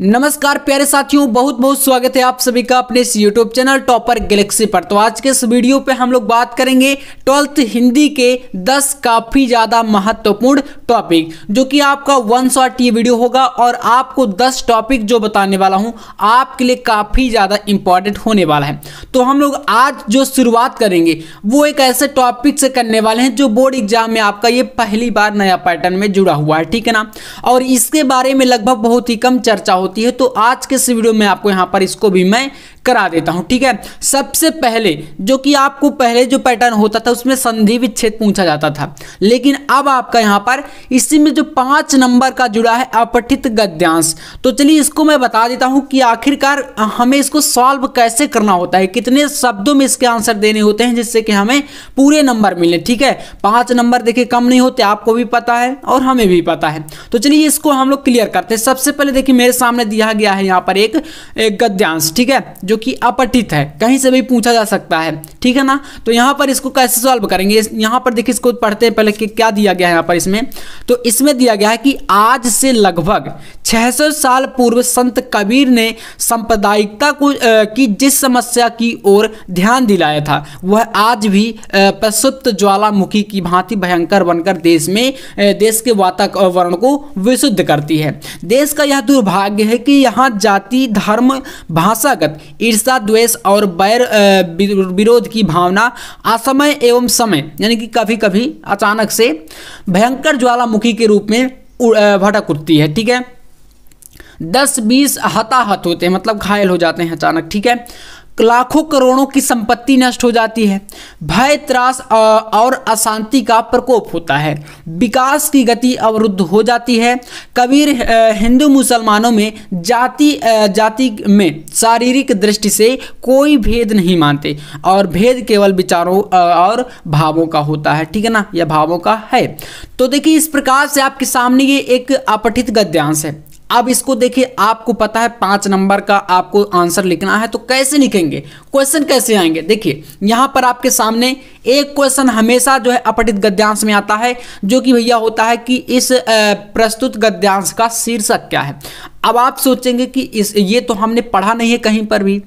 नमस्कार प्यारे साथियों बहुत बहुत स्वागत है आप सभी का अपने इस यूट्यूब चैनल टॉपर गैलेक्सी पर तो आज के इस वीडियो पे हम लोग बात करेंगे ट्वेल्थ हिंदी के 10 काफ़ी ज़्यादा महत्वपूर्ण टॉपिक जो कि आपका वन शॉट ये वीडियो होगा और आपको 10 टॉपिक जो बताने वाला हूँ आपके लिए काफ़ी ज़्यादा इंपॉर्टेंट होने वाला है तो हम लोग आज जो शुरुआत करेंगे वो एक ऐसे टॉपिक से करने वाले हैं जो बोर्ड एग्जाम में आपका ये पहली बार नया पैटर्न में जुड़ा हुआ है ठीक है ना और इसके बारे में लगभग बहुत ही कम चर्चा हो होती है तो आज के इस वीडियो में आपको यहाँ पर इसको भी मैं करा देता हूं ठीक है सबसे पहले जो कि आपको पहले जो पैटर्न होता था उसमें संधि विच्छेद पूछा जाता था लेकिन अब आपका यहाँ पर इसी में जो पांच नंबर का जुड़ा है अपठित गद्यांश तो चलिए इसको मैं बता देता हूं कि आखिरकार हमें इसको सॉल्व कैसे करना होता है कितने शब्दों में इसके आंसर देने होते हैं जिससे कि हमें पूरे नंबर मिले ठीक है पांच नंबर देखिए कम नहीं होते आपको भी पता है और हमें भी पता है तो चलिए इसको हम लोग क्लियर करते हैं सबसे पहले देखिए मेरे सामने दिया गया है यहाँ पर एक गद्यांश ठीक है जो कि अपठित है कहीं से भी पूछा जा सकता है ठीक है ना तो यहाँ पर इसको कैसे सॉल्व करेंगे यहाँ पर देखिए इसको पढ़ते हैं पहले कि क्या दिया गया है यहाँ पर इसमें तो इसमें दिया गया है कि आज से लगभग 600 साल पूर्व संत कबीर ने सांप्रदायिकता को की जिस समस्या की ओर ध्यान दिलाया था वह आज भी प्रसुप्त ज्वालामुखी की भांति भयंकर बनकर देश में देश के वातावरण को विशुद्ध करती है देश का यह दुर्भाग्य है कि यहाँ जाति धर्म भाषागत ईर्षा द्वेष और बैर विरोध की भावना असमय एवं समय यानी कि कभी कभी अचानक से भयंकर ज्वालामुखी के रूप में भटक उठती है ठीक है दस बीस हताहत होते हैं मतलब घायल हो जाते हैं अचानक ठीक है लाखों करोड़ों की संपत्ति नष्ट हो जाती है भय त्रास और अशांति का प्रकोप होता है विकास की गति अवरुद्ध हो जाती है कबीर हिंदू मुसलमानों में जाति जाति में शारीरिक दृष्टि से कोई भेद नहीं मानते और भेद केवल विचारों और भावों का होता है ठीक है ना यह भावों का है तो देखिए इस प्रकार से आपके सामने ये एक अपठित गद्यांश है अब इसको देखिए आपको पता है पाँच नंबर का आपको आंसर लिखना है तो कैसे लिखेंगे क्वेश्चन कैसे आएंगे देखिए यहाँ पर आपके सामने एक क्वेश्चन हमेशा जो है अपटित गद्यांश में आता है जो कि भैया होता है कि इस प्रस्तुत गद्यांश का शीर्षक क्या है अब आप सोचेंगे कि इस ये तो हमने पढ़ा नहीं है कहीं पर भी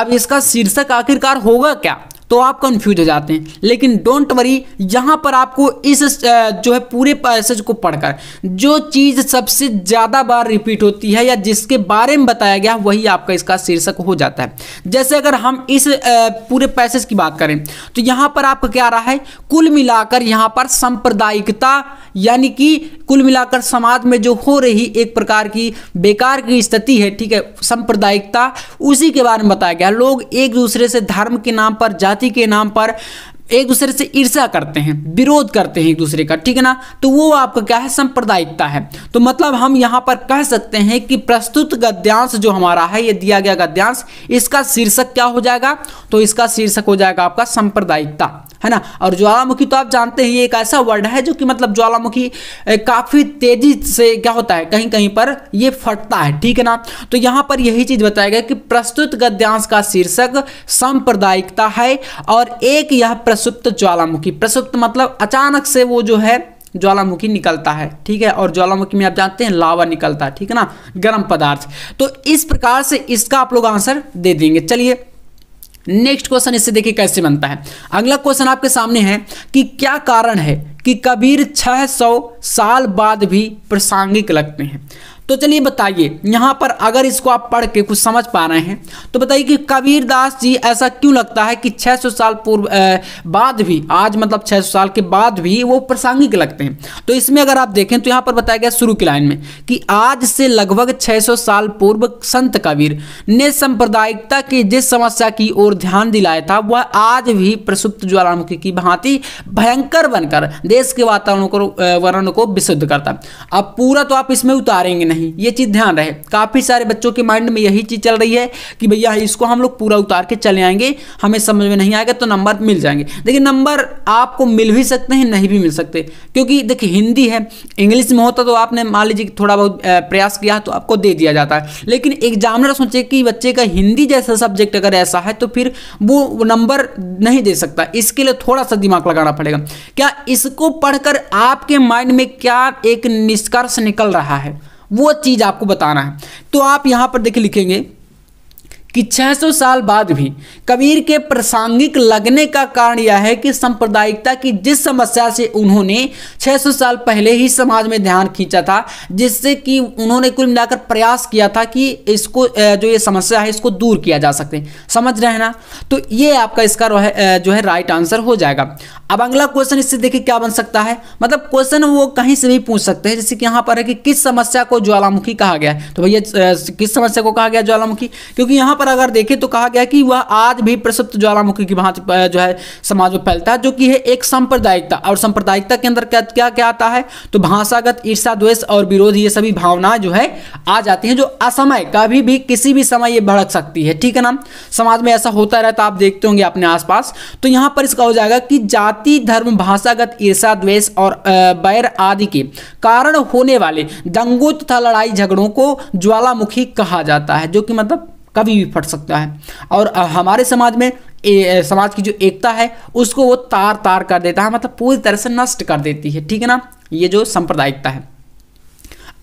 अब इसका शीर्षक आखिरकार होगा क्या तो आप कंफ्यूज हो जाते हैं लेकिन डोंट वरी यहां पर आपको इस जो है पूरे पैसेज को पढ़कर जो चीज़ सबसे ज़्यादा बार रिपीट होती है या जिसके बारे में बताया गया वही आपका इसका शीर्षक हो जाता है जैसे अगर हम इस पूरे पैसेज की बात करें तो यहां पर आपका क्या रहा है कुल मिलाकर यहां पर सांप्रदायिकता यानी कि कुल मिलाकर समाज में जो हो रही एक प्रकार की बेकार की स्थिति है ठीक है सांप्रदायिकता उसी के बारे में बताया गया लोग एक दूसरे से धर्म के नाम पर जाति जाति के नाम पर एक दूसरे से ईर्षा करते हैं विरोध करते हैं एक दूसरे का ठीक है ना तो वो आपका क्या है सांप्रदायिकता है तो मतलब हम यहाँ पर कह सकते हैं कि प्रस्तुत गद्यांश जो हमारा है ये दिया गया गद्यांश इसका शीर्षक क्या हो जाएगा तो इसका शीर्षक हो जाएगा आपका सांप्रदायिकता है ना और ज्वालामुखी तो आप जानते हैं ये एक ऐसा वर्ड है जो कि मतलब ज्वालामुखी काफ़ी तेजी से क्या होता है कहीं कहीं पर ये फटता है ठीक है ना तो यहाँ पर यही चीज़ बताया गया कि प्रस्तुत गद्यांश का शीर्षक सांप्रदायिकता है और एक यह प्रस्तुत प्रसुप्त ज्वालामुखी प्रसुप्त मतलब अचानक से वो जो है ज्वालामुखी निकलता है ठीक है और ज्वालामुखी में आप जानते हैं लावा निकलता है ठीक है ना गर्म पदार्थ तो इस प्रकार से इसका आप लोग आंसर दे देंगे चलिए नेक्स्ट क्वेश्चन इससे देखिए कैसे बनता है अगला क्वेश्चन आपके सामने है कि क्या कारण है कि कबीर 600 साल बाद भी प्रासंगिक लगते हैं तो चलिए बताइए यहाँ पर अगर इसको आप पढ़ के कुछ समझ पा रहे हैं तो बताइए कि कबीर दास जी ऐसा क्यों लगता है कि 600 साल पूर्व बाद भी आज मतलब 600 साल के बाद भी वो प्रासंगिक लगते हैं तो इसमें अगर आप देखें तो यहाँ पर बताया गया शुरू की लाइन में कि आज से लगभग 600 साल पूर्व संत कबीर ने सांप्रदायिकता की जिस समस्या की ओर ध्यान दिलाया था वह आज भी प्रसुप्त ज्वालामुखी की भांति भयंकर बनकर देश के वातावरण को वर्ण को विशुद्ध करता अब पूरा तो आप इसमें उतारेंगे नहीं ये चीज़ ध्यान रहे काफ़ी सारे बच्चों के माइंड में यही चीज़ चल रही है कि भैया इसको हम लोग पूरा उतार के चले आएंगे हमें समझ में नहीं आएगा तो नंबर मिल जाएंगे देखिए नंबर आपको मिल भी सकते हैं नहीं भी मिल सकते क्योंकि देखिए हिंदी है इंग्लिश में होता तो आपने मान लीजिए थोड़ा बहुत प्रयास किया तो आपको दे दिया जाता है लेकिन एग्जामिनर सोचे कि बच्चे का हिंदी जैसा सब्जेक्ट अगर ऐसा है तो फिर वो नंबर नहीं दे सकता इसके लिए थोड़ा सा दिमाग लगाना पड़ेगा क्या इसको उसको पढ़कर आपके माइंड में क्या एक निष्कर्ष निकल रहा है वो चीज़ आपको बताना है तो आप यहां पर देखिए लिखेंगे कि 600 साल बाद भी कबीर के प्रासंगिक लगने का कारण यह है कि सांप्रदायिकता की जिस समस्या से उन्होंने 600 साल पहले ही समाज में ध्यान खींचा था जिससे कि उन्होंने कुल मिलाकर प्रयास किया था कि इसको जो ये समस्या है इसको दूर किया जा सकते समझ रहे ना तो ये आपका इसका जो है राइट आंसर हो जाएगा अब अगला क्वेश्चन इससे देखिए क्या बन सकता है मतलब क्वेश्चन वो कहीं से भी पूछ सकते हैं जैसे कि यहाँ पर है कि किस समस्या को ज्वालामुखी कहा गया है तो भैया किस समस्या को कहा गया ज्वालामुखी क्योंकि यहाँ पर अगर देखें तो कहा गया कि वह आज भी प्रसिद्ध ज्वालामुखी की भांति जो है समाज में फैलता है जो कि है एक सांप्रदायिकता और सांप्रदायिकता के अंदर क्या क्या क्या आता है तो भाषागत ईर्षा द्वेष और विरोध ये सभी भावनाएं जो है आ जाती हैं जो असमय कभी भी किसी भी समय ये भड़क सकती है ठीक है ना समाज में ऐसा होता रहता आप देखते होंगे अपने आसपास तो यहाँ पर इसका हो जाएगा कि जाति धर्म भाषागत ईर्षा द्वेष और बैर आदि के कारण होने वाले दंगों तथा लड़ाई झगड़ों को ज्वालामुखी कहा जाता है जो कि मतलब कभी भी फट सकता है और हमारे समाज में ए, समाज की जो एकता है उसको वो तार तार कर देता है मतलब पूरी तरह से नष्ट कर देती है ठीक है ना ये जो सांप्रदायिकता है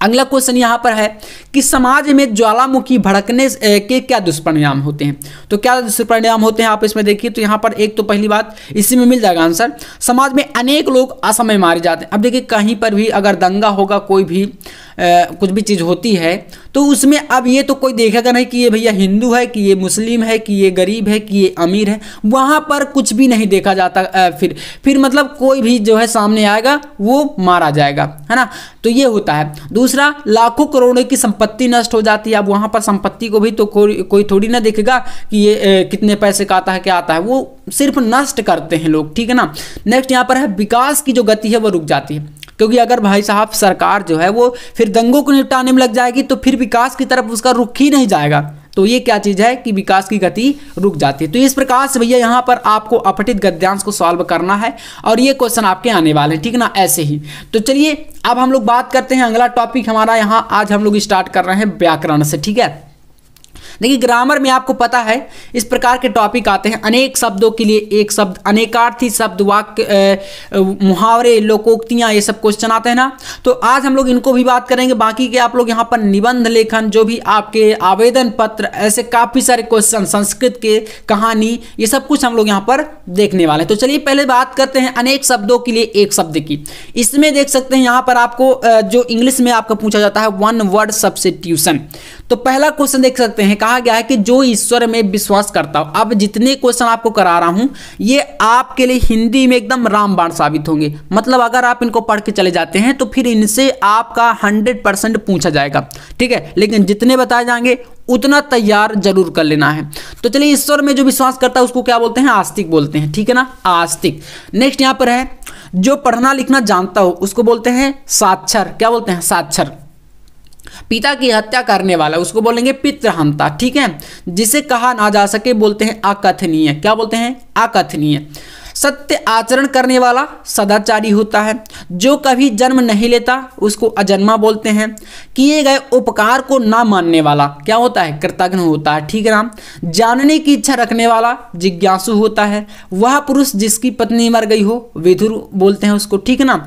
अगला क्वेश्चन यहाँ पर है कि समाज में ज्वालामुखी भड़कने के क्या दुष्परिणाम होते हैं तो क्या दुष्परिणाम होते हैं आप इसमें देखिए तो यहाँ पर एक तो पहली बात इसी में मिल जाएगा आंसर समाज में अनेक लोग असमय मारे जाते हैं अब देखिए कहीं पर भी अगर दंगा होगा कोई भी आ, कुछ भी चीज़ होती है तो उसमें अब ये तो कोई देखेगा नहीं कि ये भैया हिंदू है कि ये मुस्लिम है कि ये गरीब है कि ये अमीर है वहाँ पर कुछ भी नहीं देखा जाता फिर फिर मतलब कोई भी जो है सामने आएगा वो मारा जाएगा है ना तो ये होता है दूसरा दूसरा लाखों करोड़ों की संपत्ति नष्ट हो जाती है अब वहां पर संपत्ति को भी तो को, कोई थोड़ी ना देखेगा कि ये ए, कितने पैसे का आता है क्या आता है वो सिर्फ नष्ट करते हैं लोग ठीक है ना नेक्स्ट यहाँ पर है विकास की जो गति है वो रुक जाती है क्योंकि अगर भाई साहब सरकार जो है वो फिर दंगों को निपटाने में लग जाएगी तो फिर विकास की तरफ उसका रुख ही नहीं जाएगा तो ये क्या चीज़ है कि विकास की गति रुक जाती है तो इस प्रकार से भैया यहाँ पर आपको अपठित गद्यांश को सॉल्व करना है और ये क्वेश्चन आपके आने वाले हैं ठीक ना ऐसे ही तो चलिए अब हम लोग बात करते हैं अगला टॉपिक हमारा यहाँ आज हम लोग स्टार्ट कर रहे हैं व्याकरण से ठीक है देखिए ग्रामर में आपको पता है इस प्रकार के टॉपिक आते हैं अनेक शब्दों के लिए एक शब्द अनेकार्थी शब्द वाक्य मुहावरे लोकोक्तियाँ ये सब क्वेश्चन आते हैं ना तो आज हम लोग इनको भी बात करेंगे बाकी के आप लोग यहाँ पर निबंध लेखन जो भी आपके आवेदन पत्र ऐसे काफ़ी सारे क्वेश्चन संस्कृत के कहानी ये सब कुछ हम लोग यहाँ पर देखने वाले हैं तो चलिए पहले बात करते हैं अनेक शब्दों के लिए एक शब्द की इसमें देख सकते हैं यहाँ पर आपको जो इंग्लिश में आपका पूछा जाता है वन वर्ड सब्सिट्यूशन तो पहला क्वेश्चन देख सकते हैं हैं कहा गया है कि जो ईश्वर में विश्वास करता हो अब जितने क्वेश्चन आपको करा रहा हूं ये आपके लिए हिंदी में एकदम रामबाण साबित होंगे मतलब अगर आप इनको पढ़ के चले जाते हैं तो फिर इनसे आपका हंड्रेड परसेंट पूछा जाएगा ठीक है लेकिन जितने बताए जाएंगे उतना तैयार जरूर कर लेना है तो चलिए ईश्वर में जो विश्वास करता है उसको क्या बोलते हैं आस्तिक बोलते हैं ठीक है ना आस्तिक नेक्स्ट यहां पर है जो पढ़ना लिखना जानता हो उसको बोलते हैं साक्षर क्या बोलते हैं साक्षर पिता की हत्या करने वाला उसको बोलेंगे पितृहंता ठीक है जिसे कहा ना जा सके बोलते हैं अकथनीय क्या बोलते हैं अकथनीय सत्य आचरण करने वाला सदाचारी होता है जो कभी जन्म नहीं लेता उसको अजन्मा बोलते हैं किए गए उपकार को ना मानने वाला क्या होता है कृतघ्न होता है ठीक है ना जानने की इच्छा रखने वाला जिज्ञासु होता है वह पुरुष जिसकी पत्नी मर गई हो विधुर बोलते हैं उसको ठीक है ना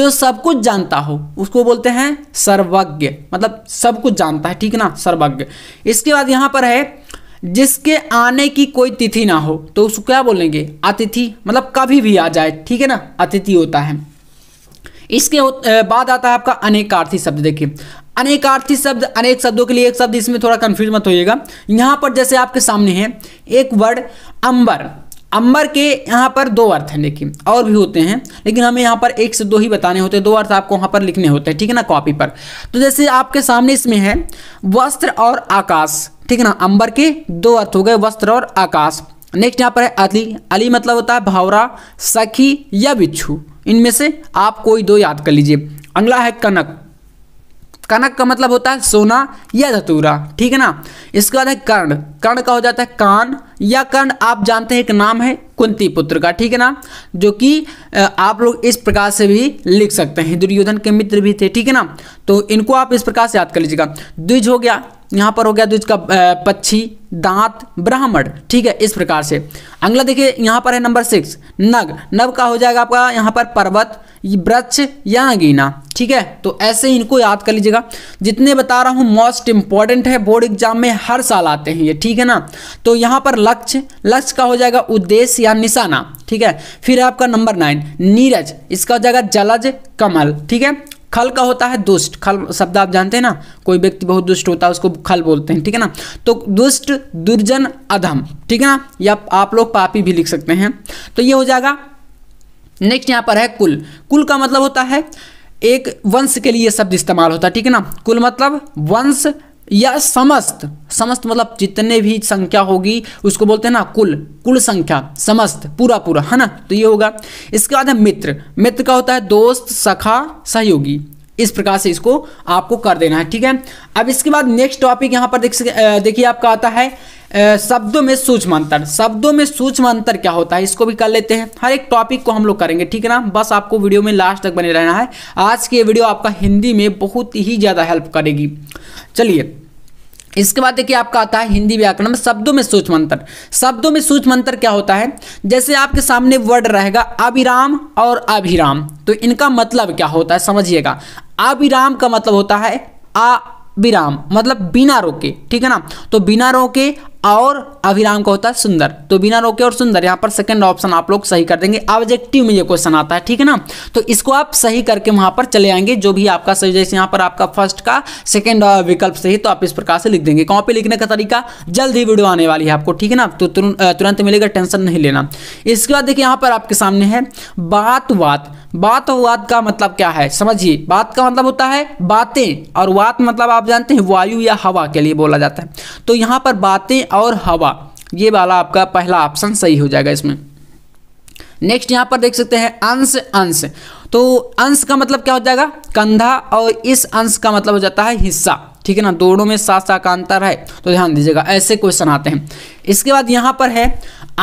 जो सब कुछ जानता हो उसको बोलते हैं सर्वज्ञ मतलब सब कुछ जानता है ठीक है ना सर्वज्ञ इसके बाद यहाँ पर है जिसके आने की कोई तिथि ना हो तो उसको क्या बोलेंगे अतिथि मतलब कभी भी आ जाए ठीक है ना अतिथि होता है इसके बाद आता है आपका अनेकार्थी शब्द देखिए अनेकार्थी शब्द अनेक शब्दों के लिए एक शब्द इसमें थोड़ा कन्फ्यूज मत होइएगा यहाँ पर जैसे आपके सामने है एक वर्ड अंबर अंबर के यहाँ पर दो अर्थ हैं लेकिन और भी होते हैं लेकिन हमें यहाँ पर एक से दो ही बताने होते हैं दो अर्थ आपको वहाँ पर लिखने होते हैं ठीक है ना कॉपी पर तो जैसे आपके सामने इसमें है वस्त्र और आकाश ठीक है ना अंबर के दो अर्थ हो गए वस्त्र और आकाश नेक्स्ट यहाँ पर है अली अली मतलब होता है भावरा सखी या बिच्छू इनमें से आप कोई दो याद कर लीजिए अगला है कनक कनक का मतलब होता है सोना या धतूरा ठीक है ना इसके बाद है कर्ण कर्ण का हो जाता है कान या कर्ण आप जानते हैं एक नाम है कुंती पुत्र का ठीक है ना जो कि आप लोग इस प्रकार से भी लिख सकते हैं दुर्योधन के मित्र भी थे ठीक है ना तो इनको आप इस प्रकार से याद कर लीजिएगा द्विज हो गया यहाँ पर हो गया तो इसका पक्षी दांत ब्राह्मण ठीक है इस प्रकार से अगला देखिए यहाँ पर है नंबर सिक्स नग नव का हो जाएगा आपका यहाँ पर पर्वत वृक्ष या अंगीना ठीक है तो ऐसे ही इनको याद कर लीजिएगा जितने बता रहा हूँ मोस्ट इंपॉर्टेंट है बोर्ड एग्जाम में हर साल आते हैं ये ठीक है ना तो यहाँ पर लक्ष्य लक्ष्य का हो जाएगा उद्देश्य या निशाना ठीक है फिर आपका नंबर नाइन नीरज इसका हो जाएगा जलज कमल ठीक है खल का होता है दुष्ट खल शब्द आप जानते हैं ना कोई व्यक्ति बहुत दुष्ट होता है उसको खल बोलते हैं ठीक है ना तो दुष्ट दुर्जन अधम ठीक है ना या आप लोग पापी भी लिख सकते हैं तो ये हो जाएगा नेक्स्ट यहाँ पर है कुल कुल का मतलब होता है एक वंश के लिए शब्द इस्तेमाल होता है ठीक है ना कुल मतलब वंश या समस्त समस्त मतलब जितने भी संख्या होगी उसको बोलते हैं ना कुल कुल संख्या समस्त पूरा पूरा है ना तो ये होगा इसके बाद है मित्र मित्र का होता है दोस्त सखा सहयोगी इस प्रकार से इसको आपको कर देना है ठीक है अब इसके बाद नेक्स्ट टॉपिक यहाँ पर देख देखिए आपका आता है शब्दों में सूक्ष्म अंतर शब्दों में सूक्ष्म अंतर क्या होता है इसको भी कर लेते हैं हर एक टॉपिक को हम लोग करेंगे ठीक है ना बस आपको वीडियो में लास्ट तक बने रहना है आज की वीडियो आपका हिंदी में बहुत ही ज़्यादा हेल्प करेगी चलिए इसके बाद देखिए आपका आता है हिंदी व्याकरण में शब्दों में सूक्ष्म अंतर शब्दों में सूक्ष्म अंतर क्या होता है जैसे आपके सामने वर्ड रहेगा अभिराम और अभिराम तो इनका मतलब क्या होता है समझिएगा अभिराम का मतलब होता है आ विराम मतलब बिना रोके ठीक है ना तो बिना रोके और अभिराम का होता है सुंदर तो बिना रोके और सुंदर यहाँ पर सेकंड ऑप्शन आप लोग सही कर देंगे ऑब्जेक्टिव में ये क्वेश्चन आता है ठीक है ना तो इसको आप सही करके वहाँ पर चले आएंगे जो भी आपका सही जैसे यहाँ पर आपका फर्स्ट का सेकंड विकल्प सही तो आप इस प्रकार से लिख देंगे कॉपी लिखने का तरीका जल्द ही वीडियो आने वाली है आपको ठीक है ना तो तुरंत मिलेगा टेंशन नहीं लेना इसके बाद देखिए यहाँ पर आपके सामने है बात वात बात वात का मतलब क्या है समझिए बात का मतलब होता है बातें और वात मतलब आप जानते हैं वायु या हवा के लिए बोला जाता है तो यहाँ पर बातें और हवा ये वाला आपका पहला ऑप्शन सही हो जाएगा इसमें नेक्स्ट यहाँ पर देख सकते हैं अंश अंश तो अंश का मतलब क्या हो जाएगा कंधा और इस अंश का मतलब हो जाता है हिस्सा ठीक है ना दोनों में सात सात का अंतर है तो ध्यान दीजिएगा ऐसे क्वेश्चन आते हैं इसके बाद यहाँ पर है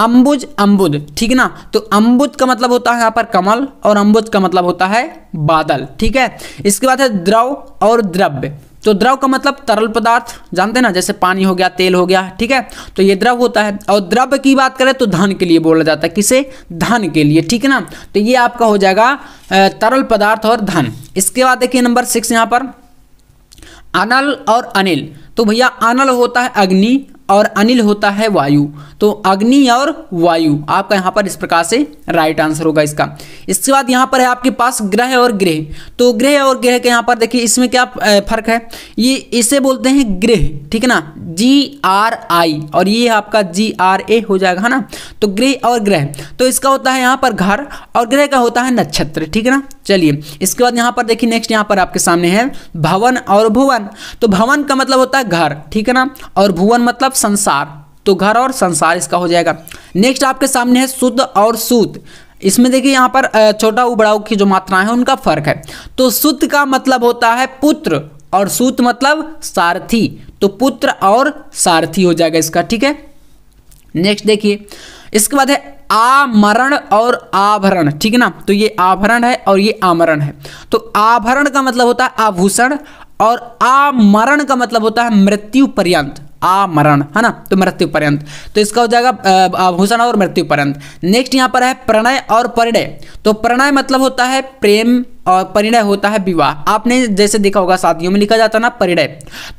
अम्बुज अम्बुद ठीक है ना तो अम्बुद का मतलब होता है यहाँ पर कमल और अम्बुद का मतलब होता है बादल ठीक है इसके बाद है द्रव और द्रव्य तो द्रव का मतलब तरल पदार्थ जानते ना जैसे पानी हो गया तेल हो गया ठीक है तो ये द्रव होता है और द्रव की बात करें तो धन के लिए बोला जाता है किसे धन के लिए ठीक है ना तो ये आपका हो जाएगा तरल पदार्थ और धन इसके बाद देखिए नंबर सिक्स यहां पर अनल और अनिल तो भैया अनल होता है अग्नि और अनिल होता है वायु तो अग्नि और वायु आपका यहाँ पर इस प्रकार से राइट आंसर होगा इसका इसके बाद यहाँ पर है आपके पास ग्रह और ग्रह तो ग्रह और ग्रह के यहाँ पर देखिए इसमें क्या फर्क है ये इसे बोलते हैं गृह ठीक है ना जी आर आई और ये आपका जी आर ए हो जाएगा है ना तो गृह और ग्रह तो इसका होता है यहाँ पर घर और ग्रह का होता है नक्षत्र ठीक है ना चलिए इसके बाद यहाँ पर देखिए नेक्स्ट यहाँ पर आपके सामने है भवन और भुवन तो भवन का मतलब होता है घर ठीक है ना और भुवन मतलब संसार तो घर और संसार इसका हो जाएगा नेक्स्ट आपके सामने है शुद्ध और सूत इसमें देखिए यहाँ पर छोटा उबड़ाऊ की जो मात्राएं हैं उनका फर्क है तो सुत का मतलब होता है पुत्र और सूत मतलब सारथी तो पुत्र और सारथी हो जाएगा इसका ठीक है नेक्स्ट देखिए इसके बाद है आमरण और आभरण ठीक है ना तो ये आभरण है और ये आमरण है तो आभरण का मतलब होता है आभूषण और आमरण का मतलब होता है मृत्यु पर्यंत आमरण है ना तो मृत्यु पर्यंत तो इसका हो जाएगा आभूषण और मृत्यु पर्यंत नेक्स्ट यहां पर है प्रणय और परिणय तो प्रणय मतलब होता है प्रेम और परिणय होता है विवाह आपने जैसे देखा होगा शादियों में लिखा जाता है ना परिणय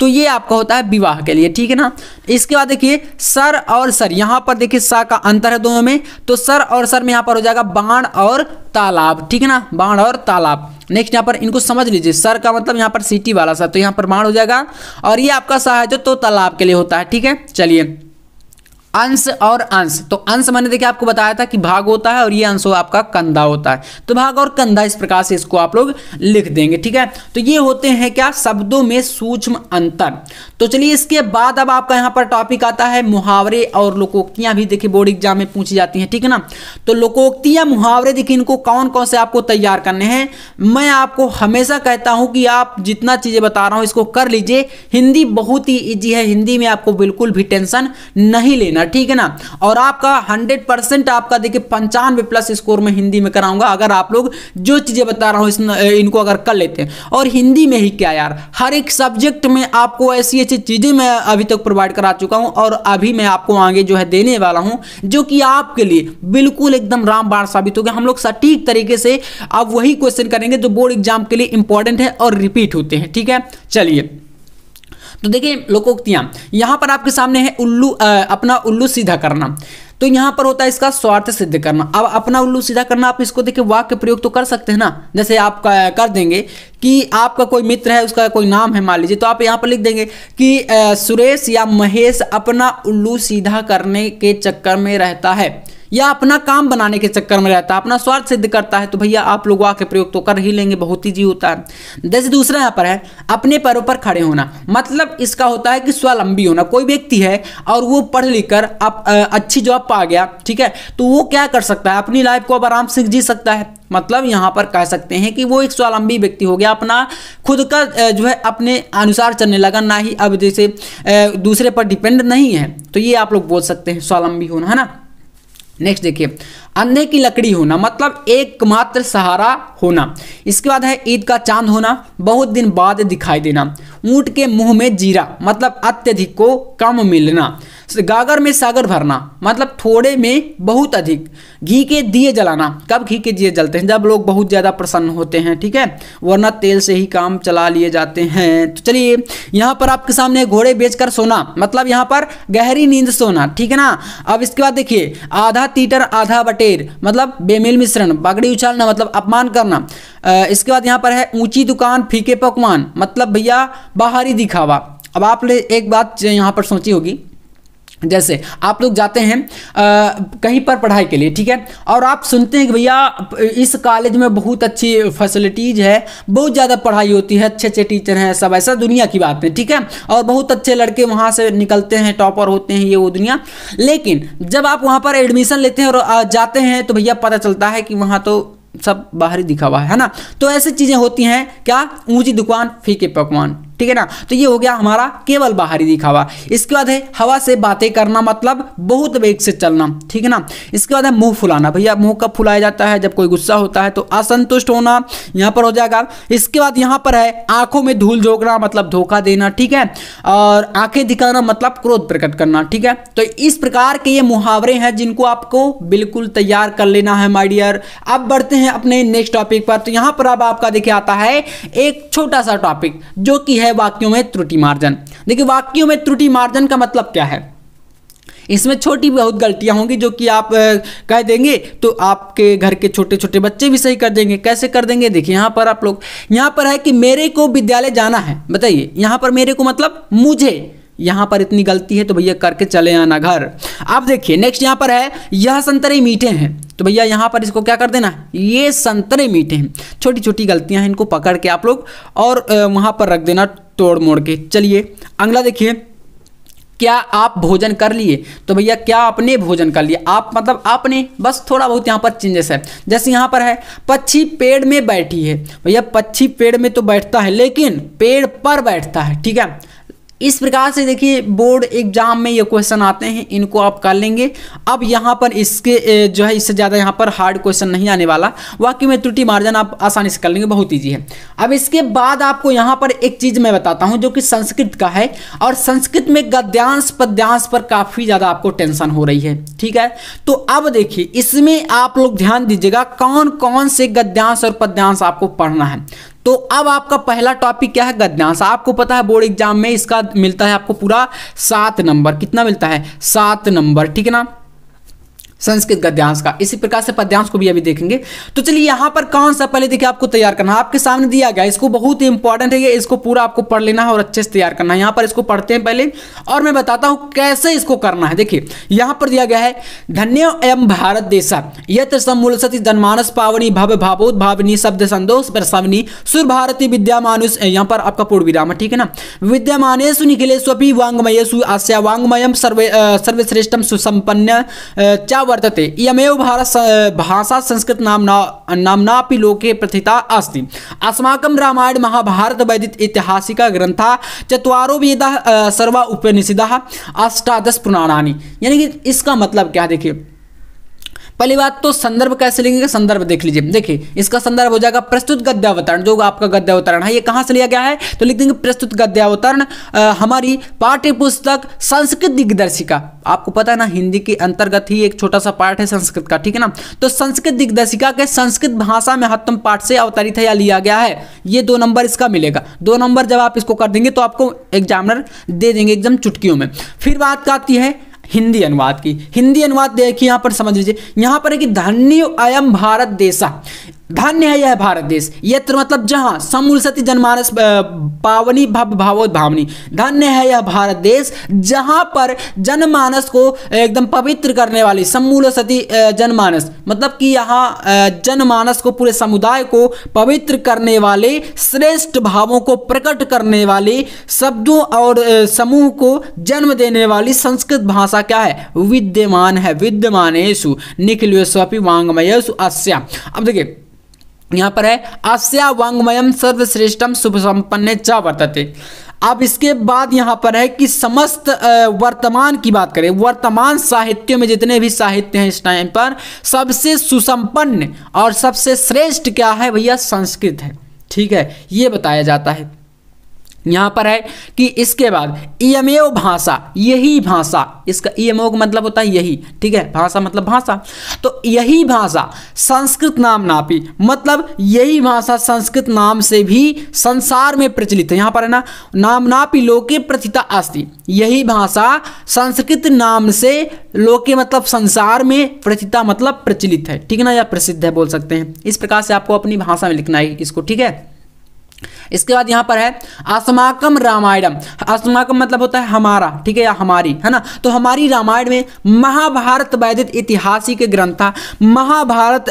तो ये आपका होता है विवाह के लिए ठीक है ना इसके बाद देखिए सर और सर यहाँ पर देखिए सा का अंतर है दोनों में तो सर और सर में यहाँ पर हो जाएगा बाण और तालाब ठीक है ना बाण और तालाब नेक्स्ट यहाँ पर इनको समझ लीजिए सर का मतलब यहाँ पर सिटी वाला सर तो यहाँ पर बाण हो जाएगा और ये आपका सा है जो तो तालाब के लिए होता है ठीक है चलिए अंश और अंश तो अंश मैंने देखिए आपको बताया था कि भाग होता है और ये अंश हो आपका कंधा होता है तो भाग और कंधा इस प्रकार से इसको आप लोग लिख देंगे ठीक है तो ये होते हैं क्या शब्दों में सूक्ष्म अंतर तो चलिए इसके बाद अब आपका यहाँ पर टॉपिक आता है मुहावरे और लोकोक्तियां भी देखिए बोर्ड एग्जाम में पूछी जाती है ठीक है ना तो लोकोक्तियां मुहावरे देखिए इनको कौन कौन से आपको तैयार करने हैं मैं आपको हमेशा कहता हूं कि आप जितना चीजें बता रहा हूं इसको कर लीजिए हिंदी बहुत ही ईजी है हिंदी में आपको बिल्कुल भी टेंशन नहीं लेना लेना ठीक है ना और आपका हंड्रेड परसेंट आपका देखिए पंचानवे प्लस स्कोर में हिंदी में कराऊंगा अगर आप लोग जो चीज़ें बता रहा हूँ इनको अगर कर लेते हैं और हिंदी में ही क्या यार हर एक सब्जेक्ट में आपको ऐसी ऐसी चीज़ें मैं अभी तक प्रोवाइड करा चुका हूं और अभी मैं आपको आगे जो है देने वाला हूं जो कि आपके लिए बिल्कुल एकदम रामबाण साबित हो गया हम लोग सटीक तरीके से अब वही क्वेश्चन करेंगे जो बोर्ड एग्जाम के लिए इंपॉर्टेंट है और रिपीट होते हैं ठीक है चलिए तो देखिए लोकोक्तियां यहाँ पर आपके सामने है उल्लू अपना उल्लू सीधा करना तो यहाँ पर होता है इसका स्वार्थ सिद्ध करना अब अपना उल्लू सीधा करना आप इसको देखिए वाक्य प्रयोग तो कर सकते हैं ना जैसे आप कर देंगे कि आपका कोई मित्र है उसका कोई नाम है मान लीजिए तो आप यहाँ पर लिख देंगे कि सुरेश या महेश अपना उल्लू सीधा करने के चक्कर में रहता है या अपना काम बनाने के चक्कर में रहता है अपना स्वार्थ सिद्ध करता है तो भैया आप लोग आके प्रयोग तो कर ही लेंगे बहुत ही जी होता है जैसे दूसरा यहाँ पर है अपने पैरों पर खड़े होना मतलब इसका होता है कि स्वलंबी होना कोई व्यक्ति है और वो पढ़ लिख कर आप अच्छी जॉब पा गया ठीक है तो वो क्या कर सकता है अपनी लाइफ को अब आराम से जी सकता है मतलब यहाँ पर कह सकते हैं कि वो एक स्वावलंबी व्यक्ति हो गया अपना खुद का जो है अपने अनुसार चलने लगा ना ही अब जैसे दूसरे पर डिपेंड नहीं है तो ये आप लोग बोल सकते हैं स्वावलंबी होना है ना नेक्स्ट देखिए अंधे की लकड़ी होना मतलब एकमात्र सहारा होना इसके बाद है ईद का चांद होना बहुत दिन बाद दिखाई देना ऊँट के मुंह में जीरा मतलब अत्यधिक को कम मिलना तो गागर में सागर भरना मतलब थोड़े में बहुत अधिक घी के दिए जलाना कब घी के दिए जलते हैं जब लोग बहुत ज़्यादा प्रसन्न होते हैं ठीक है वरना तेल से ही काम चला लिए जाते हैं तो चलिए यहाँ पर आपके सामने घोड़े बेचकर सोना मतलब यहाँ पर गहरी नींद सोना ठीक है ना अब इसके बाद देखिए आधा तीटर आधा बटेर मतलब बेमेल मिश्रण बागड़ी उछालना मतलब अपमान करना इसके बाद यहाँ पर है ऊंची दुकान फीके पकवान मतलब भैया बाहरी दिखावा अब आप ले एक बात यहाँ पर सोची होगी जैसे आप लोग जाते हैं आ, कहीं पर पढ़ाई के लिए ठीक है और आप सुनते हैं कि भैया इस कॉलेज में बहुत अच्छी फैसिलिटीज़ है बहुत ज़्यादा पढ़ाई होती है अच्छे अच्छे टीचर हैं सब ऐसा दुनिया की बात है ठीक है और बहुत अच्छे लड़के वहाँ से निकलते हैं टॉपर होते हैं ये वो दुनिया लेकिन जब आप वहाँ पर एडमिशन लेते हैं और जाते हैं तो भैया पता चलता है कि वहाँ तो सब बाहरी दिखा हुआ है ना तो ऐसी चीज़ें होती हैं क्या ऊँची दुकान फीके पकवान ठीक है ना तो ये हो गया हमारा केवल बाहरी दिखावा इसके बाद है हवा से बातें करना मतलब बहुत वेग से चलना ठीक है ना इसके बाद है मुंह फुलाना भैया मुंह कब फुलाया जाता है जब कोई गुस्सा होता है तो असंतुष्ट होना यहां पर हो जाएगा इसके बाद यहां पर है आंखों में धूल झोंकना मतलब धोखा देना ठीक है और आंखें दिखाना मतलब क्रोध प्रकट करना ठीक है तो इस प्रकार के ये मुहावरे हैं जिनको आपको बिल्कुल तैयार कर लेना है माइडियर अब बढ़ते हैं अपने नेक्स्ट टॉपिक पर तो यहां पर अब आपका देखिए आता है एक छोटा सा टॉपिक जो कि है है वाक्यों में त्रुटि मार्जन देखिए वाक्यों में त्रुटि मार्जन का मतलब क्या है इसमें छोटी बहुत गलतियां होंगी जो कि आप कह देंगे तो आपके घर के छोटे छोटे बच्चे भी सही कर देंगे कैसे कर देंगे देखिए यहाँ पर आप लोग यहाँ पर है कि मेरे को विद्यालय जाना है बताइए यहाँ पर मेरे को मतलब मुझे यहां पर इतनी गलती है तो भैया करके चले आना घर अब देखिए नेक्स्ट यहां पर है यह संतरे मीठे हैं तो भैया यहाँ पर इसको क्या कर देना ये संतरे मीठे हैं छोटी छोटी गलतियां हैं इनको पकड़ के आप लोग और वहां पर रख देना तोड़ मोड़ के चलिए अगला देखिए क्या आप भोजन कर लिए तो भैया क्या आपने भोजन कर लिया आप मतलब आपने बस थोड़ा बहुत यहाँ पर चेंजेस है जैसे यहाँ पर है पक्षी पेड़ में बैठी है भैया पक्षी पेड़ में तो बैठता है लेकिन पेड़ पर बैठता है ठीक है इस प्रकार से देखिए बोर्ड एग्जाम में ये क्वेश्चन आते हैं इनको आप कर लेंगे अब यहाँ पर इसके जो है इससे ज़्यादा यहाँ पर हार्ड क्वेश्चन नहीं आने वाला वाकई में त्रुटि मार्जन आप आसानी से कर लेंगे बहुत ईजी है अब इसके बाद आपको यहाँ पर एक चीज़ मैं बताता हूँ जो कि संस्कृत का है और संस्कृत में गद्यांश पद्यांश पर काफ़ी ज़्यादा आपको टेंशन हो रही है ठीक है तो अब देखिए इसमें आप लोग ध्यान दीजिएगा कौन कौन से गद्यांश और पद्यांश आपको पढ़ना है तो अब आपका पहला टॉपिक क्या है गद्यांश आपको पता है बोर्ड एग्जाम में इसका मिलता है आपको पूरा सात नंबर कितना मिलता है सात नंबर ठीक है ना संस्कृत गद्यांश का इसी प्रकार से पद्यांश को भी अभी देखेंगे तो चलिए यहाँ पर कौन सा पहले देखिए आपको तैयार करना आपके सामने दिया गया इसको बहुत ही इंपॉर्टेंट है ये इसको पूरा आपको पढ़ लेना है और अच्छे से तैयार करना है यहाँ पर इसको पढ़ते हैं पहले और मैं बताता हूँ कैसे इसको करना है देखिए यहाँ पर दिया गया है धन्य एम भारत देशा यत्र समूल सती जनमानस पावनी भव भावोद भावनी शब्द संदोष पर सवनी सुर भारती विद्या मानुष यहाँ पर आपका पूर्व विराम ठीक है ना विद्यमानेशु निखिलेशु अपि वांगमयेशु आस्या वांगमयम सर्वे सर्वश्रेष्ठम सुसंपन्न चा वर्तते इयमेव भारत भाषा संस्कृत नाम नाम्नापि लोके प्रथिता अस्त अस्माक रायण महाभारत वैदित ऐतिहासिक ग्रंथ चतवारो वेद सर्वा उपनिषद अष्टादश पुराणा यानी कि इसका मतलब क्या देखिए पहली बात तो संदर्भ कैसे लेंगे संदर्भ देख लीजिए देखिए इसका संदर्भ हो जाएगा प्रस्तुत गद्यावतरण जो आपका गद्यावतरण है ये कहाँ से लिया गया है तो लिख देंगे प्रस्तुत गद्यावतरण हमारी पाठ्य पुस्तक संस्कृत दिग्दर्शिका आपको पता है ना हिंदी के अंतर्गत ही एक छोटा सा पाठ है संस्कृत का ठीक है ना तो संस्कृत दिग्दर्शिका के संस्कृत भाषा में हत्तम पाठ से अवतरित है या लिया गया है ये दो नंबर इसका मिलेगा दो नंबर जब आप इसको कर देंगे तो आपको एग्जामिनर दे देंगे एकदम चुटकियों में फिर बात आती है हिंदी अनुवाद की हिंदी अनुवाद देखिए यहाँ पर समझ लीजिए यहाँ पर है कि धन्य अयम भारत देशा धन्य है यह भारत देश यत्र मतलब जहाँ समूल सती जनमानस पावनी भव भावोद भावनी धन्य है यह भारत देश जहाँ पर जनमानस को एकदम पवित्र करने वाली समूल सती जनमानस मतलब कि यहाँ जनमानस को पूरे समुदाय को पवित्र करने वाले श्रेष्ठ भावों को प्रकट करने वाले शब्दों और समूह को जन्म देने वाली संस्कृत भाषा क्या है विद्यमान है विद्यमानेशु निखिलेशु अपनी वांगमयसु अस्या अब देखिए यहाँ पर है अस्या वांगमयम सर्वश्रेष्ठम शुभ सम्पन्न च वर्तते अब इसके बाद यहाँ पर है कि समस्त वर्तमान की बात करें वर्तमान साहित्य में जितने भी साहित्य हैं इस टाइम पर सबसे सुसंपन्न और सबसे श्रेष्ठ क्या है भैया संस्कृत है ठीक है ये बताया जाता है यहाँ पर है कि इसके बाद ईएमएओ भाषा यही भाषा इसका ईएमओ का मतलब होता है यही ठीक है भाषा मतलब भाषा तो यही भाषा संस्कृत नाम नापी मतलब यही भाषा संस्कृत नाम से भी संसार में प्रचलित है यहाँ पर है ना नाम नापी लोके प्रचिता अस्ति यही भाषा संस्कृत नाम से लोके मतलब संसार में प्रचिता मतलब प्रचलित है ठीक है ना या प्रसिद्ध है बोल सकते हैं इस प्रकार से आपको अपनी भाषा में लिखना है इसको ठीक है इसके बाद यहां पर है अस्माकम रामायण अस्माकम मतलब होता है हमारा ठीक है या हमारी है ना तो हमारी रामायण में महाभारत वैदित ऐतिहासिक ग्रंथ महाभारत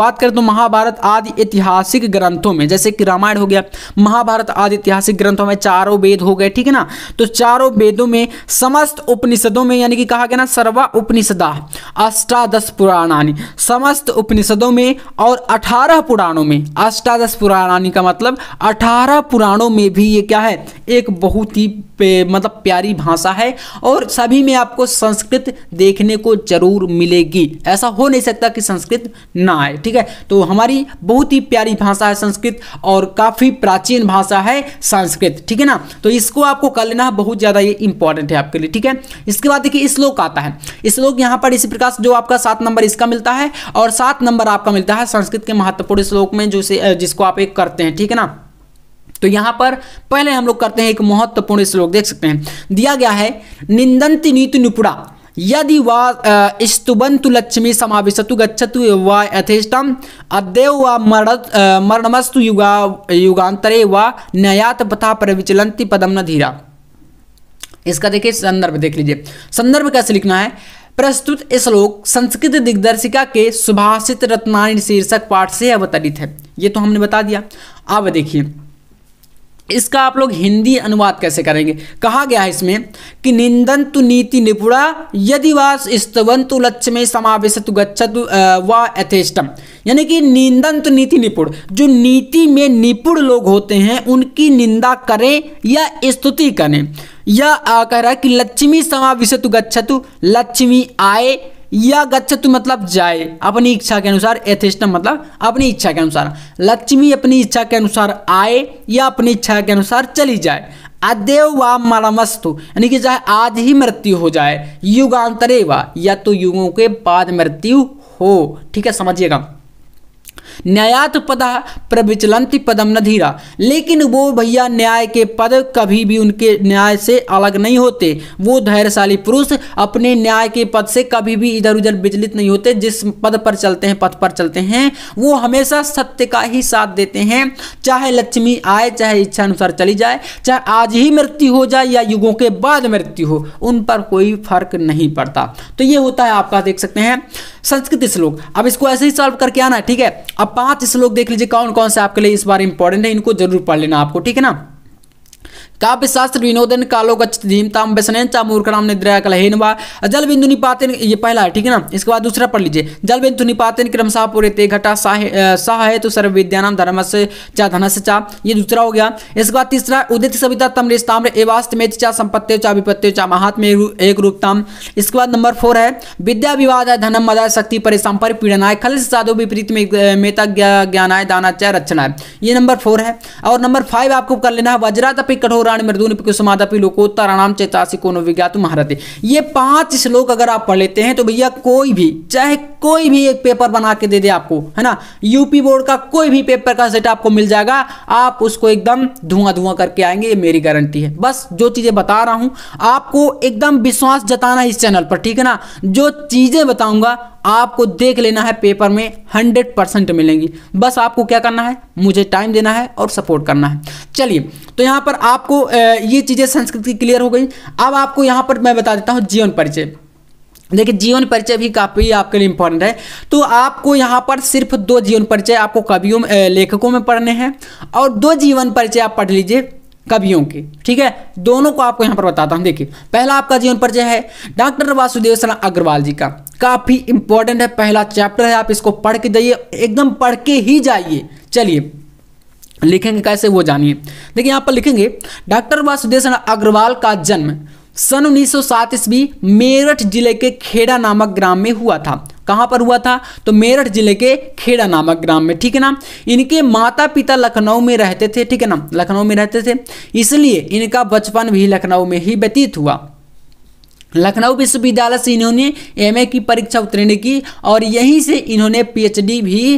बात करें तो महाभारत आदि ऐतिहासिक ग्रंथों में जैसे कि रामायण हो गया महाभारत आदि ऐतिहासिक ग्रंथों में चारों वेद हो गए ठीक है ना तो चारों वेदों में समस्त उपनिषदों में यानी कि कहा गया ना सर्वा उपनिषदा अष्टादश पुराणानी समस्त उपनिषदों में और अठारह पुराणों में अष्टादश पुराणानी का मतलब अठारह पुराणों में भी ये क्या है एक बहुत ही मतलब प्यारी भाषा है और सभी में आपको संस्कृत देखने को जरूर मिलेगी ऐसा हो नहीं सकता कि संस्कृत ना आए ठीक है तो हमारी बहुत ही प्यारी भाषा है संस्कृत और काफ़ी प्राचीन भाषा है संस्कृत ठीक है ना तो इसको आपको कर लेना बहुत ज़्यादा ये इंपॉर्टेंट है आपके लिए ठीक है इसके बाद देखिए श्लोक आता है श्लोक यहाँ पर इसी प्रकार जो आपका सात नंबर इसका मिलता है और सात नंबर आपका मिलता है संस्कृत के महत्वपूर्ण श्लोक में जो जिसको आप एक करते हैं ठीक है ना तो यहां पर पहले हम लोग करते हैं एक महत्वपूर्ण श्लोक देख सकते हैं दिया गया है निंदंत नीति नुपुरा यदि वा स्तुबंतु लक्ष्मी समावेशतु गच्छतु वा यथेष्टम अद्यव वा मर मरणमस्तु युगा युगांतरे वा नयात पथा पर विचलंती पदम न धीरा इसका देखिए संदर्भ देख लीजिए संदर्भ कैसे लिखना है प्रस्तुत श्लोक संस्कृत दिग्दर्शिका के सुभाषित रत्नायन शीर्षक पाठ से अवतरित है ये तो हमने बता दिया अब देखिए इसका आप लोग हिंदी अनुवाद कैसे करेंगे कहा गया है इसमें कि निंदन तु नीति निपुणा यदि वास स्तवंतु लक्ष्य में समावेश गच्छतु व यथेष्टम यानी कि निंदन तु नीति निपुण जो नीति में निपुण लोग होते हैं उनकी निंदा करें या स्तुति करें यह कह रहा है कि लक्ष्मी समावेश गच्छतु लक्ष्मी आए या गच्छतु मतलब जाए अपनी इच्छा के अनुसार यथेष्टम मतलब अपनी इच्छा के अनुसार लक्ष्मी अपनी इच्छा के अनुसार आए या अपनी इच्छा के अनुसार चली जाए अदेव व मरमस्तु यानी कि चाहे आज ही मृत्यु हो जाए युगांतरे व या तो युगों के बाद मृत्यु हो ठीक है समझिएगा न्यायात पदा प्रविचलंती पदम न धीरा लेकिन वो भैया न्याय के पद कभी भी उनके न्याय से अलग नहीं होते वो धैर्यशाली पुरुष अपने न्याय के पद से कभी भी इधर उधर विचलित नहीं होते जिस पद पर चलते हैं पथ पर चलते हैं वो हमेशा सत्य का ही साथ देते हैं चाहे लक्ष्मी आए चाहे इच्छा अनुसार चली जाए चाहे आज ही मृत्यु हो जाए या युगों के बाद मृत्यु हो उन पर कोई फर्क नहीं पड़ता तो ये होता है आपका देख सकते हैं संस्कृत श्लोक अब इसको ऐसे ही सॉल्व करके आना ठीक है अब पांच श्लोक देख लीजिए कौन कौन से आपके लिए इस बार इंपॉर्टेंट है इनको जरूर पढ़ लेना आपको ठीक है ना काव्यशास्त्र विनोदन कालो कालोगच्छ धीमताम मूर्ख चामूर्कराम निद्रया कल हेनवा जल बिंदु निपातन ये पहला है ठीक है ना इसके बाद दूसरा पढ़ लीजिए जल बिंदु निपातन क्रमशाह पूरे ते घटा साह है तो सर्व विद्या नाम धर्म से चा धन से चा ये दूसरा हो गया इसके बाद तीसरा उदित सविता तम्र ताम्र एवास्त में चा संपत्ति चा विपत्ति चा महात्म एक रूपताम इसके बाद नंबर फोर है विद्या विवाद है धनम मदाय शक्ति परिसम पर पीड़नाय खल साधु विपरीत में ज्ञान आय दाना चय रचना है ये नंबर फोर है और नंबर फाइव आपको कर लेना है वज्रा तपिक कठोर पुराण मृदुन कुसुमादा लोकोत्तर नाम चैतासी कोनो विज्ञात महारते ये पांच श्लोक अगर आप पढ़ लेते हैं तो भैया कोई भी चाहे कोई भी एक पेपर बना के दे दे आपको है ना यूपी बोर्ड का कोई भी पेपर का सेट आपको मिल जाएगा आप उसको एकदम धुआं धुआं करके आएंगे ये मेरी गारंटी है बस जो चीजें बता रहा हूं आपको एकदम विश्वास जताना इस चैनल पर ठीक है ना जो चीजें बताऊंगा आपको देख लेना है पेपर में हंड्रेड परसेंट मिलेंगी बस आपको क्या करना है मुझे टाइम देना है और सपोर्ट करना है चलिए तो यहाँ पर आपको ये चीज़ें संस्कृत की क्लियर हो गई अब आपको यहाँ पर मैं बता देता हूँ जीवन परिचय देखिए जीवन परिचय भी काफ़ी आपके लिए इंपॉर्टेंट है तो आपको यहाँ पर सिर्फ दो जीवन परिचय आपको कवियों लेखकों में पढ़ने हैं और दो जीवन परिचय आप पढ़ लीजिए कवियों के ठीक है दोनों को आपको यहाँ पर बताता हूँ देखिए पहला आपका जीवन परिचय है डॉक्टर वासुदेव शरण अग्रवाल जी का काफ़ी इंपॉर्टेंट है पहला चैप्टर है आप इसको पढ़ के जाइए एकदम पढ़ के ही जाइए चलिए लिखेंगे कैसे वो जानिए देखिए यहाँ पर लिखेंगे डॉक्टर वासुदेव अग्रवाल का जन्म सन उन्नीस ईस्वी मेरठ जिले के खेड़ा नामक ग्राम में हुआ था कहाँ पर हुआ था तो मेरठ जिले के खेड़ा नामक ग्राम में ठीक है ना इनके माता पिता लखनऊ में रहते थे ठीक है ना लखनऊ में रहते थे इसलिए इनका बचपन भी लखनऊ में ही व्यतीत हुआ लखनऊ विश्वविद्यालय से इन्होंने एमए की परीक्षा उत्तीर्ण की और यहीं से इन्होंने पीएचडी भी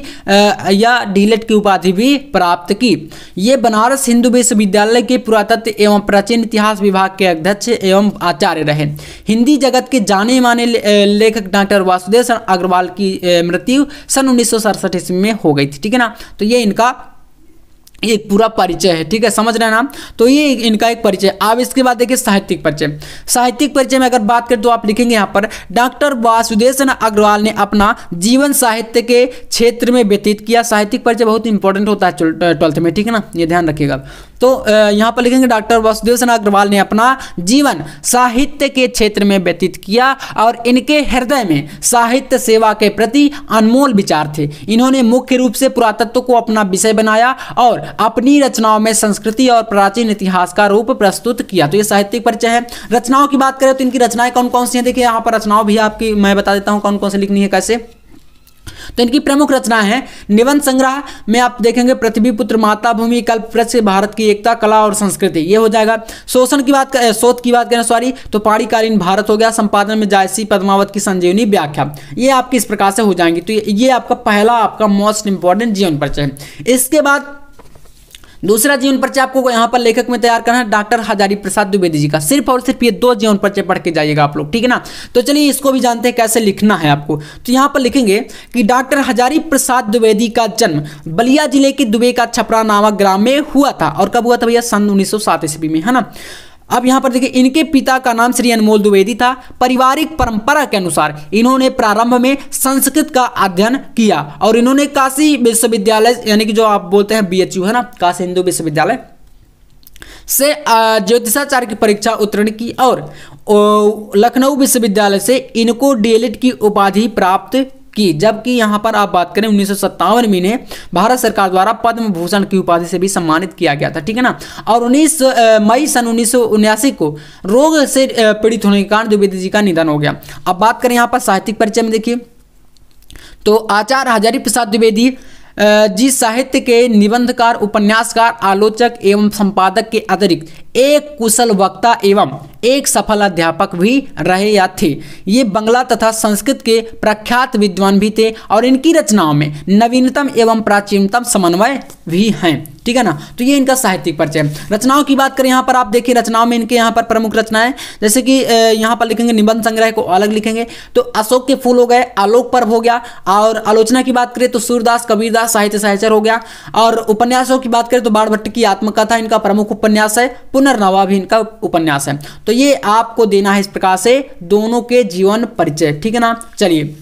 या डीलेट e की उपाधि भी प्राप्त की ये बनारस हिंदू विश्वविद्यालय के पुरातत्व एवं प्राचीन इतिहास विभाग के अध्यक्ष एवं आचार्य रहे हिंदी जगत के जाने माने लेखक डॉक्टर वासुदेव अग्रवाल की मृत्यु सन उन्नीस ईस्वी में हो गई थी ठीक है ना तो ये इनका एक पूरा परिचय है ठीक है समझ रहे हैं ना तो ये इनका एक परिचय अब इसके बाद देखिए साहित्यिक परिचय साहित्यिक परिचय में अगर बात करें तो आप लिखेंगे यहाँ पर डॉक्टर वासुदेशन अग्रवाल ने अपना जीवन साहित्य के क्षेत्र में व्यतीत किया साहित्यिक परिचय बहुत इंपॉर्टेंट होता है ट्वेल्थ में ठीक है ना ये ध्यान रखिएगा तो यहाँ पर लिखेंगे डॉक्टर वसुदेव सेन अग्रवाल ने अपना जीवन साहित्य के क्षेत्र में व्यतीत किया और इनके हृदय में साहित्य सेवा के प्रति अनमोल विचार थे इन्होंने मुख्य रूप से पुरातत्व को अपना विषय बनाया और अपनी रचनाओं में संस्कृति और प्राचीन इतिहास का रूप प्रस्तुत किया तो ये साहित्यिक परिचय है रचनाओं की बात करें तो इनकी रचनाएं कौन कौन सी हैं देखिए यहाँ पर रचनाओं भी आपकी मैं बता देता हूँ कौन कौन सी लिखनी है कैसे तो इनकी प्रमुख रचना है निबंध संग्रह में आप देखेंगे पृथ्वी पुत्र माता भूमि कल्प वृक्ष भारत की एकता कला और संस्कृति ये हो जाएगा शोषण की बात कर शोध की बात करें सॉरी तो पहाड़ीकालीन भारत हो गया संपादन में जायसी पद्मावत की संजीवनी व्याख्या ये आपकी इस प्रकार से हो जाएंगी तो ये आपका पहला आपका मोस्ट इंपॉर्टेंट जीवन परिचय इसके बाद दूसरा जीवन परिचय आपको यहाँ पर लेखक में तैयार करना है डॉक्टर हजारी प्रसाद द्विवेदी जी का सिर्फ और सिर्फ ये दो जीवन पर्चे पढ़ के जाइएगा आप लोग ठीक है ना तो चलिए इसको भी जानते हैं कैसे लिखना है आपको तो यहाँ पर लिखेंगे कि डॉक्टर हजारी प्रसाद द्विवेदी का जन्म बलिया जिले के दुबे का छपरा नामक ग्राम में हुआ था और कब हुआ था भैया सन उन्नीस सौ ईस्वी में है ना अब यहाँ पर देखिए इनके पिता का नाम श्री अनमोल द्विवेदी था पारिवारिक परंपरा के अनुसार इन्होंने प्रारंभ में संस्कृत का अध्ययन किया और इन्होंने काशी विश्वविद्यालय यानी कि जो आप बोलते हैं बी है ना काशी हिंदू विश्वविद्यालय से ज्योतिषाचार्य की परीक्षा उत्तीर्ण की और लखनऊ विश्वविद्यालय से इनको डीएलएड की उपाधि प्राप्त की जबकि यहाँ पर आप बात करें उन्नीस में इन्हें भारत सरकार द्वारा पद्म भूषण की उपाधि से भी सम्मानित किया गया था ठीक है ना और उन्नीस मई सन उन्नीस को रोग से पीड़ित होने के कारण द्विवेदी जी का निधन हो गया अब बात करें यहाँ पर साहित्यिक परिचय में देखिए तो आचार्य हजारी प्रसाद द्विवेदी जी साहित्य के निबंधकार उपन्यासकार आलोचक एवं संपादक के अतिरिक्त एक कुशल वक्ता एवं एक सफल अध्यापक भी रहे या थे ये बंगला तथा संस्कृत के प्रख्यात विद्वान भी थे और इनकी रचनाओं में नवीनतम एवं प्राचीनतम समन्वय भी हैं ठीक है ना तो ये इनका साहित्यिक परिचय रचनाओं की बात करें यहाँ पर आप देखिए रचनाओं में इनके यहाँ पर प्रमुख रचनाएं जैसे कि यहाँ पर लिखेंगे निबंध संग्रह को अलग लिखेंगे तो अशोक के फूल हो गए आलोक पर्व हो गया और आलोचना की बात करें तो सूरदास कबीरदास साहित्य साहिचर हो गया और उपन्यासों की बात करें तो बाढ़ भट्ट की आत्मकथा इनका प्रमुख उपन्यास है पुनर्नवा भी इनका उपन्यास है तो तो ये आपको देना है इस प्रकार से दोनों के जीवन परिचय ठीक है ना चलिए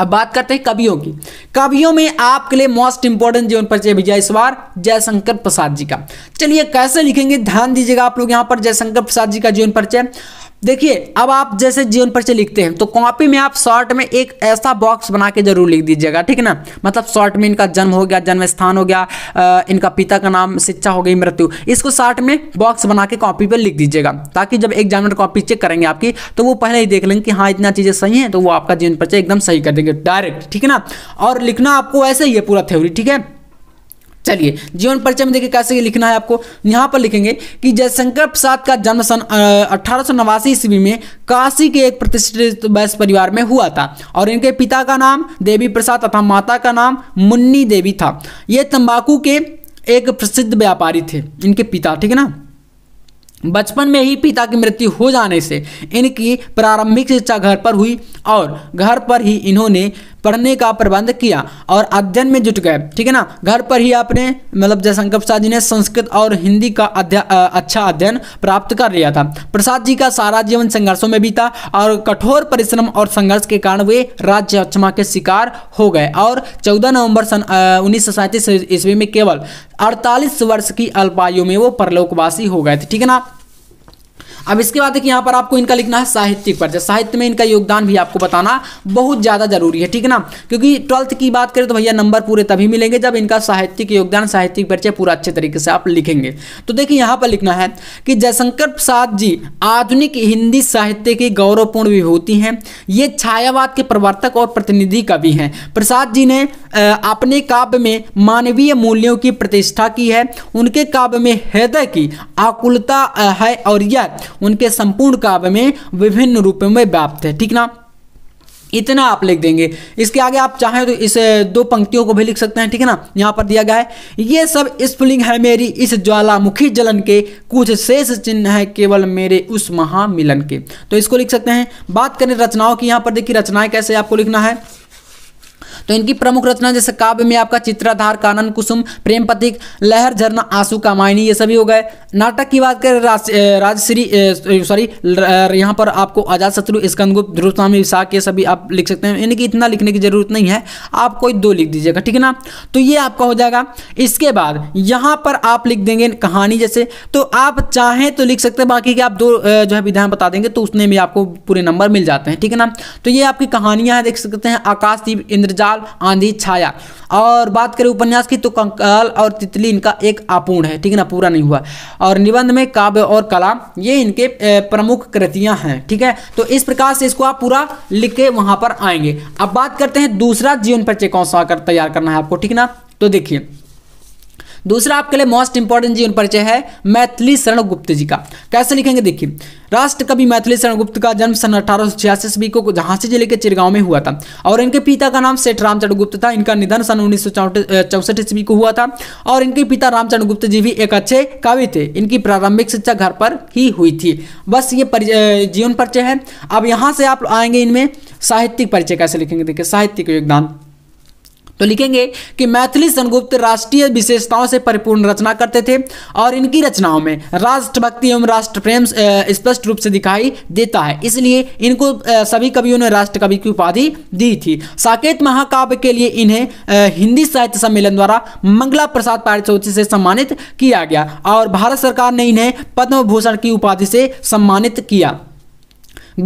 अब बात करते हैं कवियों की कवियों में आपके लिए मोस्ट इंपॉर्टेंट जीवन परिचय भेजा इस बार जयशंकर प्रसाद जी का चलिए कैसे लिखेंगे ध्यान दीजिएगा आप लोग यहां पर जयशंकर प्रसाद जी का जीवन परिचय देखिए अब आप जैसे जीवन परिचय लिखते हैं तो कॉपी में आप शॉर्ट में एक ऐसा बॉक्स बना के जरूर लिख दीजिएगा ठीक ना मतलब शॉर्ट में इनका जन्म हो गया जन्म स्थान हो गया आ, इनका पिता का नाम शिक्षा हो गई मृत्यु इसको शॉर्ट में बॉक्स बना के कॉपी पर लिख दीजिएगा ताकि जब एग्जामिनर कॉपी चेक करेंगे आपकी तो वो पहले ही देख लेंगे कि हाँ इतना चीज़ें सही हैं तो वो आपका जीवन परिचय एकदम सही कर देंगे डायरेक्ट ठीक है ना और लिखना आपको ऐसे ही है पूरा थ्योरी ठीक है चलिए जीवन परिचय में देखिए कैसे लिखना है आपको यहाँ पर लिखेंगे कि जयशंकर प्रसाद का जन्म सन अठारह ईस्वी में काशी के एक प्रतिष्ठित वैश्य परिवार में हुआ था और इनके पिता का नाम देवी प्रसाद तथा माता का नाम मुन्नी देवी था ये तंबाकू के एक प्रसिद्ध व्यापारी थे इनके पिता ठीक है ना बचपन में ही पिता की मृत्यु हो जाने से इनकी प्रारंभिक शिक्षा घर पर हुई और घर पर ही इन्होंने पढ़ने का प्रबंध किया और अध्ययन में जुट गए ठीक है ना घर पर ही आपने मतलब जयशंकर प्रसाद जी ने संस्कृत और हिंदी का अच्छा अध्ययन प्राप्त कर लिया था प्रसाद जी का सारा जीवन संघर्षों में बीता और कठोर परिश्रम और संघर्ष के कारण वे राज्य अक्षमा के शिकार हो गए और चौदह नवंबर सन उन्नीस ईस्वी में केवल अड़तालीस वर्ष की अल्पायु में वो परलोकवासी हो गए थे ठीक है ना अब इसके बाद देखिए यहाँ पर आपको इनका लिखना है साहित्यिक परिचय साहित्य में इनका योगदान भी आपको बताना बहुत ज़्यादा जरूरी है ठीक है ना क्योंकि ट्वेल्थ की बात करें तो भैया नंबर पूरे तभी मिलेंगे जब इनका साहित्यिक योगदान साहित्यिक परिचय पूरा अच्छे तरीके से आप लिखेंगे तो देखिए यहाँ पर लिखना है कि जयशंकर प्रसाद जी आधुनिक हिंदी साहित्य की गौरवपूर्ण विभूति हैं ये छायावाद के प्रवर्तक और प्रतिनिधि कवि हैं प्रसाद जी ने अपने काव्य में मानवीय मूल्यों की प्रतिष्ठा की है उनके काव्य में हृदय की आकुलता है और यह उनके संपूर्ण काव्य में विभिन्न रूपों में व्याप्त है ठीक ना इतना आप लिख देंगे इसके आगे आप चाहें तो इस दो पंक्तियों को भी लिख सकते हैं ठीक है ना यहाँ पर दिया गया है ये सब स्फुलिंग है मेरी इस ज्वालामुखी जलन के कुछ शेष चिन्ह है केवल मेरे उस महामिलन के तो इसको लिख सकते हैं बात करें रचनाओं की यहाँ पर देखिए रचनाएं कैसे आपको लिखना है तो इनकी प्रमुख रचना जैसे काव्य में आपका चित्राधार कानन कुसुम प्रेम पथिक लहर झरना आंसू कामायनी ये सभी हो गए नाटक की बात करें राजश्री सॉरी यहाँ पर आपको आजाद शत्रु स्कंदगुप्त ध्रुव स्वामी विशाख ये सभी आप लिख सकते हैं इनकी इतना लिखने की जरूरत नहीं है आप कोई दो लिख दीजिएगा ठीक है ना तो ये आपका हो जाएगा इसके बाद यहाँ पर आप लिख देंगे कहानी जैसे तो आप चाहें तो लिख सकते हैं बाकी के आप दो जो है विधान बता देंगे तो उसने भी आपको पूरे नंबर मिल जाते हैं ठीक है ना तो ये आपकी कहानियां हैं देख सकते हैं आकाशदीप इंद्रजाल कंकाल आंधी छाया और बात करें उपन्यास की तो कंकाल और तितली इनका एक अपूर्ण है ठीक है ना पूरा नहीं हुआ और निबंध में काव्य और कला ये इनके प्रमुख कृतियां हैं ठीक है तो इस प्रकार से इसको आप पूरा लिख के वहां पर आएंगे अब बात करते हैं दूसरा जीवन परिचय कौन सा कर तैयार करना है आपको ठीक ना तो देखिए दूसरा आपके लिए मोस्ट इंपॉर्टेंट जीवन परिचय है मैथिली शरण गुप्त जी का कैसे लिखेंगे देखिए राष्ट्रकवि मैथिली शरण गुप्त का जन्म सन अठारह सौ ईस्वी को झांसी जिले के चिरगांव में हुआ था और इनके पिता का नाम सेठ रामचंद्र गुप्त था इनका निधन सन उन्नीस चौसठ ईस्वी को हुआ था और इनके पिता रामचंद्र गुप्त जी भी एक अच्छे कवि थे इनकी प्रारंभिक शिक्षा घर पर ही हुई थी बस ये जीवन परिचय है अब यहाँ से आप आएंगे इनमें साहित्यिक परिचय कैसे लिखेंगे देखिए साहित्यिक योगदान तो लिखेंगे कि मैथिली सनगुप्त राष्ट्रीय विशेषताओं से परिपूर्ण रचना करते थे और इनकी रचनाओं में राष्ट्रभक्ति एवं राष्ट्र प्रेम स्पष्ट रूप से दिखाई देता है इसलिए इनको सभी कवियों ने राष्ट्र कवि की उपाधि दी थी साकेत महाकाव्य के लिए इन्हें हिंदी साहित्य सम्मेलन द्वारा मंगला प्रसाद पारितोषिक से सम्मानित किया गया और भारत सरकार ने इन्हें पद्म भूषण की उपाधि से सम्मानित किया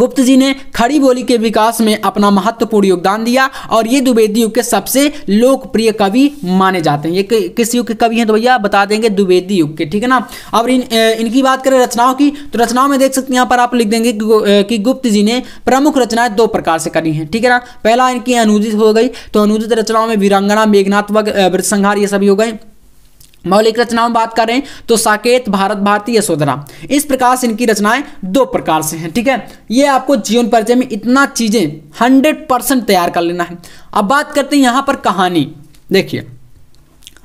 गुप्त जी ने खड़ी बोली के विकास में अपना महत्वपूर्ण योगदान दिया और ये द्विवेदी युग के सबसे लोकप्रिय कवि माने जाते हैं ये किस युग के कवि हैं तो भैया बता देंगे द्विवेदी युग के ठीक है ना अब इन इनकी बात करें रचनाओं की तो रचनाओं में देख सकते हैं यहाँ पर आप लिख देंगे कि गुप्त जी ने प्रमुख रचनाएं दो प्रकार से करी हैं ठीक है ना पहला इनकी अनुदित हो गई तो अनुदित रचनाओं में वीरांगना मेघनाथ वग वृत संहार ये सभी हो गए मौलिक रचनाओं में बात करें तो साकेत भारत भारती यशोधरा इस प्रकार से इनकी रचनाएं दो प्रकार से हैं ठीक है ये आपको जीवन परिचय में इतना चीज़ें हंड्रेड परसेंट तैयार कर लेना है अब बात करते हैं यहां पर कहानी देखिए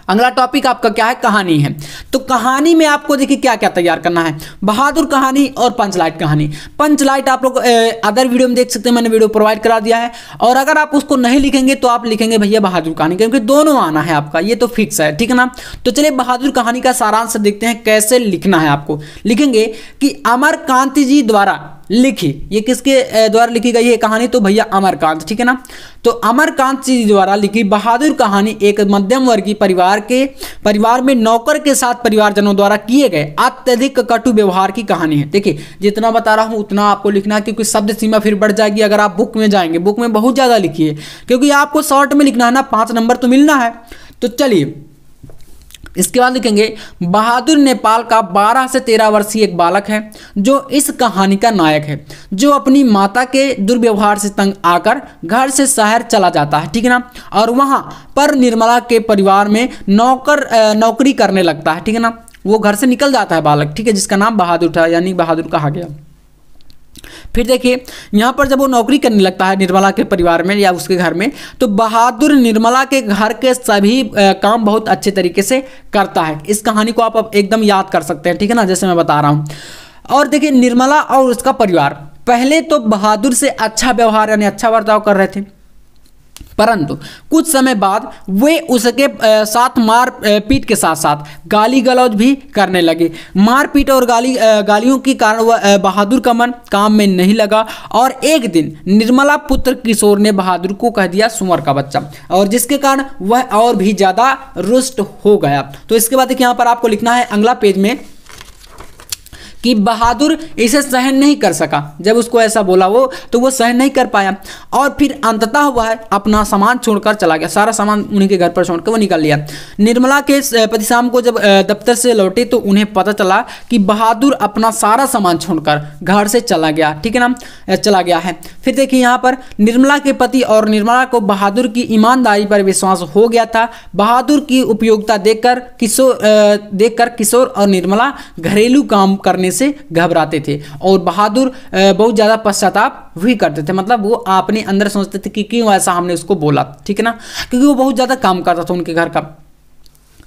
अगला टॉपिक आपका क्या है कहानी है तो कहानी में आपको देखिए क्या क्या तैयार करना है बहादुर कहानी और पंचलाइट कहानी पंचलाइट आप लोग अदर वीडियो में देख सकते हैं मैंने वीडियो प्रोवाइड करा दिया है और अगर आप उसको नहीं लिखेंगे तो आप लिखेंगे भैया बहादुर कहानी क्योंकि दोनों आना है आपका ये तो फिक्स है ठीक है ना तो चलिए बहादुर कहानी का सारांश देखते हैं कैसे लिखना है आपको लिखेंगे कि अमर कांति जी द्वारा लिखी ये किसके द्वारा लिखी गई है कहानी तो भैया अमरकांत ठीक है ना तो अमरकांत जी द्वारा लिखी बहादुर कहानी एक मध्यम वर्गीय परिवार के परिवार में नौकर के साथ परिवारजनों द्वारा किए गए अत्यधिक कटु व्यवहार की कहानी है देखिए जितना बता रहा हूँ उतना आपको लिखना क्योंकि शब्द सीमा फिर बढ़ जाएगी अगर आप बुक में जाएंगे बुक में बहुत ज़्यादा लिखिए क्योंकि आपको शॉर्ट में लिखना है ना पाँच नंबर तो मिलना है तो चलिए इसके बाद लिखेंगे बहादुर नेपाल का 12 से 13 वर्षीय एक बालक है जो इस कहानी का नायक है जो अपनी माता के दुर्व्यवहार से तंग आकर घर से शहर चला जाता है ठीक है ना और वहाँ पर निर्मला के परिवार में नौकर नौकरी करने लगता है ठीक है ना वो घर से निकल जाता है बालक ठीक है जिसका नाम बहादुर था यानी बहादुर कहा गया फिर देखिए यहाँ पर जब वो नौकरी करने लगता है निर्मला के परिवार में या उसके घर में तो बहादुर निर्मला के घर के सभी काम बहुत अच्छे तरीके से करता है इस कहानी को आप एकदम याद कर सकते हैं ठीक है ना जैसे मैं बता रहा हूँ और देखिए निर्मला और उसका परिवार पहले तो बहादुर से अच्छा व्यवहार यानी अच्छा बर्ताव कर रहे थे परंतु कुछ समय बाद वे उसके साथ मार पीट के साथ साथ गाली गलौज भी करने लगे मारपीट और गाली गालियों के कारण वह बहादुर का मन काम में नहीं लगा और एक दिन निर्मला पुत्र किशोर ने बहादुर को कह दिया सुमर का बच्चा और जिसके कारण वह और भी ज़्यादा रुष्ट हो गया तो इसके बाद देखिए यहाँ पर आपको लिखना है अगला पेज में कि बहादुर इसे सहन नहीं कर सका जब उसको ऐसा बोला वो तो वो सहन नहीं कर पाया और फिर अंततः वह अपना सामान छोड़कर चला गया सारा सामान उन्हीं के घर पर छोड़कर वो निकल लिया निर्मला के पति शाम को जब दफ्तर से लौटे तो उन्हें पता चला कि बहादुर अपना सारा सामान छोड़कर घर से चला गया ठीक है ना चला गया है फिर देखिए यहाँ पर निर्मला के पति और निर्मला को बहादुर की ईमानदारी पर विश्वास हो गया था बहादुर की उपयोगिता देखकर किशोर देखकर किशोर और निर्मला घरेलू काम करने से घबराते थे और बहादुर बहुत ज़्यादा पश्चाताप भी करते थे मतलब वो अपने अंदर सोचते थे कि क्यों ऐसा हमने उसको बोला ठीक है ना क्योंकि वो बहुत ज़्यादा काम करता था उनके घर का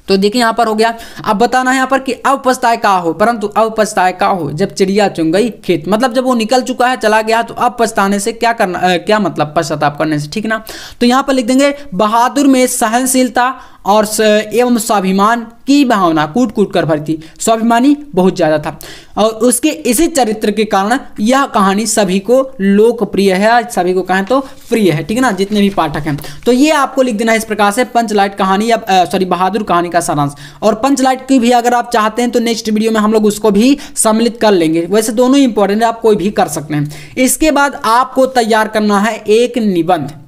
तो देखिए यहाँ पर हो गया अब बताना है यहाँ पर कि अब पछताए का हो परंतु अब पछताए का हो जब चिड़िया चुन गई खेत मतलब जब वो निकल चुका है चला गया तो अब पछताने से क्या करना आ, क्या मतलब पश्चाताप करने से ठीक ना तो यहाँ पर लिख देंगे बहादुर में सहनशीलता और एवं स्वाभिमान की भावना कूट कूट कर भरी थी स्वाभिमानी बहुत ज़्यादा था और उसके इसी चरित्र के कारण यह कहानी सभी को लोकप्रिय है सभी को कहें तो प्रिय है ठीक है ना जितने भी पाठक हैं तो ये आपको लिख देना है इस प्रकार से पंचलाइट कहानी या सॉरी बहादुर कहानी का सारांश और पंचलाइट की भी अगर आप चाहते हैं तो नेक्स्ट वीडियो में हम लोग उसको भी सम्मिलित कर लेंगे वैसे दोनों इंपॉर्टेंट है आप कोई भी कर सकते हैं इसके बाद आपको तैयार करना है एक निबंध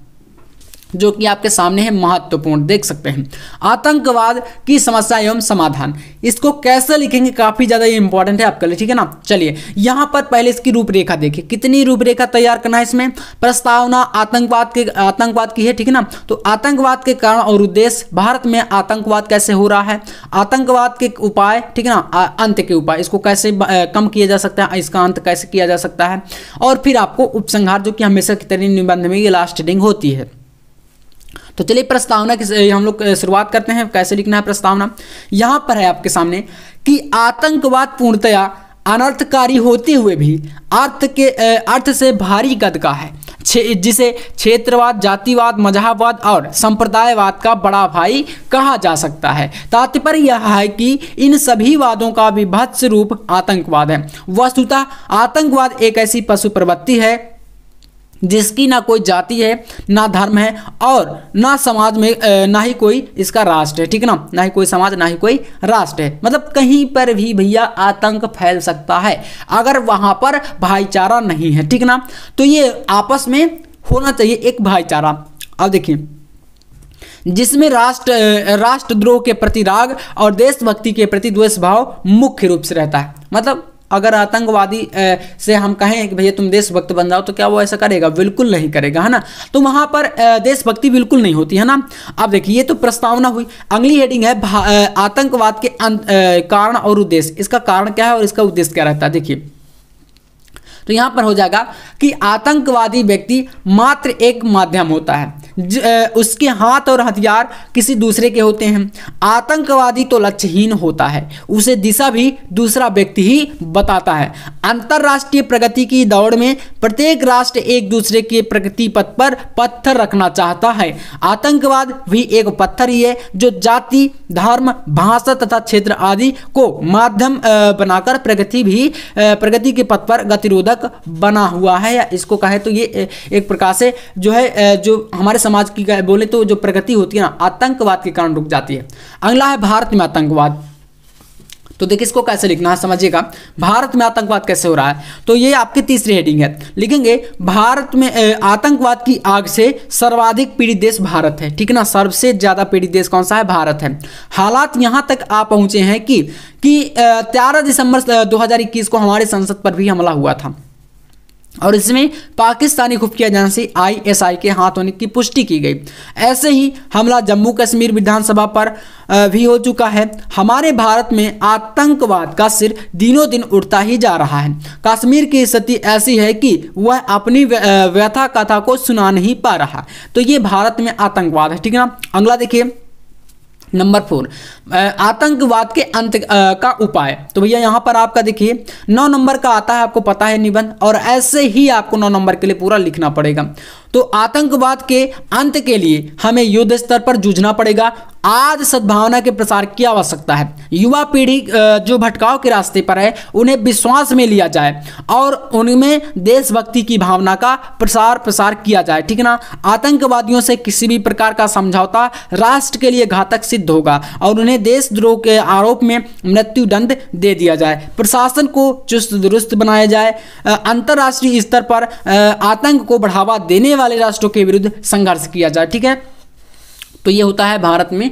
जो कि आपके सामने है महत्वपूर्ण देख सकते हैं आतंकवाद की समस्या एवं समाधान इसको कैसे लिखेंगे काफ़ी ज़्यादा ये इंपॉर्टेंट है आपके लिए ठीक है ना चलिए यहाँ पर पहले इसकी रूपरेखा देखिए कितनी रूपरेखा तैयार करना है इसमें प्रस्तावना आतंकवाद के आतंकवाद की है ठीक है ना तो आतंकवाद के कारण और उद्देश्य भारत में आतंकवाद कैसे हो रहा है आतंकवाद के उपाय ठीक है ना अंत के उपाय इसको कैसे कम किया जा सकता है इसका अंत कैसे किया जा सकता है और फिर आपको उपसंहार जो कि हमेशा कितने निबंध में ये लास्ट होती है तो चलिए प्रस्तावना की हम लोग शुरुआत करते हैं कैसे लिखना है प्रस्तावना यहां पर है आपके सामने कि आतंकवाद पूर्णतया अनर्थकारी होते हुए भी अर्थ के अर्थ से भारी गद का है छे, जिसे क्षेत्रवाद जातिवाद मजहबवाद और संप्रदायवाद का बड़ा भाई कहा जा सकता है तात्पर्य यह है कि इन सभी वादों का विभत्स रूप आतंकवाद है वस्तुतः आतंकवाद एक ऐसी पशु प्रवृत्ति है जिसकी ना कोई जाति है ना धर्म है और ना समाज में ना ही कोई इसका राष्ट्र है ठीक है ना ना ही कोई समाज ना ही कोई राष्ट्र है मतलब कहीं पर भी भैया आतंक फैल सकता है अगर वहाँ पर भाईचारा नहीं है ठीक ना तो ये आपस में होना चाहिए एक भाईचारा अब देखिए जिसमें राष्ट्र राष्ट्रद्रोह के प्रति राग और देशभक्ति के प्रति द्वेष भाव मुख्य रूप से रहता है मतलब अगर आतंकवादी से हम कहें कि भैया तुम देशभक्त बन जाओ तो क्या वो ऐसा करेगा बिल्कुल नहीं करेगा है ना तो वहां पर देशभक्ति बिल्कुल नहीं होती है ना अब देखिए ये तो प्रस्तावना हुई अगली हेडिंग है आतंकवाद के अं, कारण और उद्देश्य इसका कारण क्या है और इसका उद्देश्य क्या रहता है देखिए तो यहां पर हो जाएगा कि आतंकवादी व्यक्ति मात्र एक माध्यम होता है उसके हाथ और हथियार किसी दूसरे के होते हैं आतंकवादी तो लक्ष्यहीन होता है उसे दिशा भी दूसरा व्यक्ति ही बताता है अंतर्राष्ट्रीय प्रगति की दौड़ में प्रत्येक राष्ट्र एक दूसरे के प्रगति पथ पर पत्थर रखना चाहता है आतंकवाद भी एक पत्थर ही है जो जाति धर्म भाषा तथा क्षेत्र आदि को माध्यम बनाकर प्रगति भी प्रगति के पथ पर गतिरोधक बना हुआ है या इसको कहें तो ये एक प्रकार से जो है जो हमारे समाज की बोले तो जो प्रगति होती है ना आतंकवाद के कारण रुक जाती है अगला है भारत में आतंकवाद तो देखिए इसको कैसे लिखना है समझिएगा भारत में आतंकवाद कैसे हो रहा है तो ये आपकी तीसरी हेडिंग है लिखेंगे भारत में आतंकवाद की आग से सर्वाधिक पीड़ित देश भारत है ठीक है ना सबसे ज़्यादा पीड़ित देश कौन सा है भारत है हालात यहां तक आ पहुंचे हैं कि कि तेरह दिसंबर 2021 को हमारे संसद पर भी हमला हुआ था और इसमें पाकिस्तानी खुफिया एजेंसी आईएसआई के हाथ होने की पुष्टि की गई ऐसे ही हमला जम्मू कश्मीर विधानसभा पर भी हो चुका है हमारे भारत में आतंकवाद का सिर दिनों दिन उठता ही जा रहा है कश्मीर की स्थिति ऐसी है कि वह अपनी व्यथा कथा को सुना नहीं पा रहा तो ये भारत में आतंकवाद है ठीक है ना अगला देखिए नंबर फोर आतंकवाद के अंत का उपाय तो भैया यहाँ पर आपका देखिए नौ नंबर का आता है आपको पता है निबंध और ऐसे ही आपको नौ नंबर के लिए पूरा लिखना पड़ेगा तो आतंकवाद के अंत के लिए हमें युद्ध स्तर पर जूझना पड़ेगा आज सद्भावना के प्रसार की आवश्यकता है युवा पीढ़ी जो भटकाव के रास्ते पर है उन्हें विश्वास में लिया जाए और उनमें देशभक्ति की भावना का प्रसार प्रसार किया जाए ठीक है ना आतंकवादियों से किसी भी प्रकार का समझौता राष्ट्र के लिए घातक सिद्ध होगा और उन्हें देशद्रोह के आरोप में मृत्युदंड दे दिया जाए प्रशासन को चुस्त दुरुस्त बनाया जाए अंतर्राष्ट्रीय स्तर पर आतंक को बढ़ावा देने वाले राष्ट्रों के विरुद्ध संघर्ष किया जाए ठीक है तो ये होता है भारत में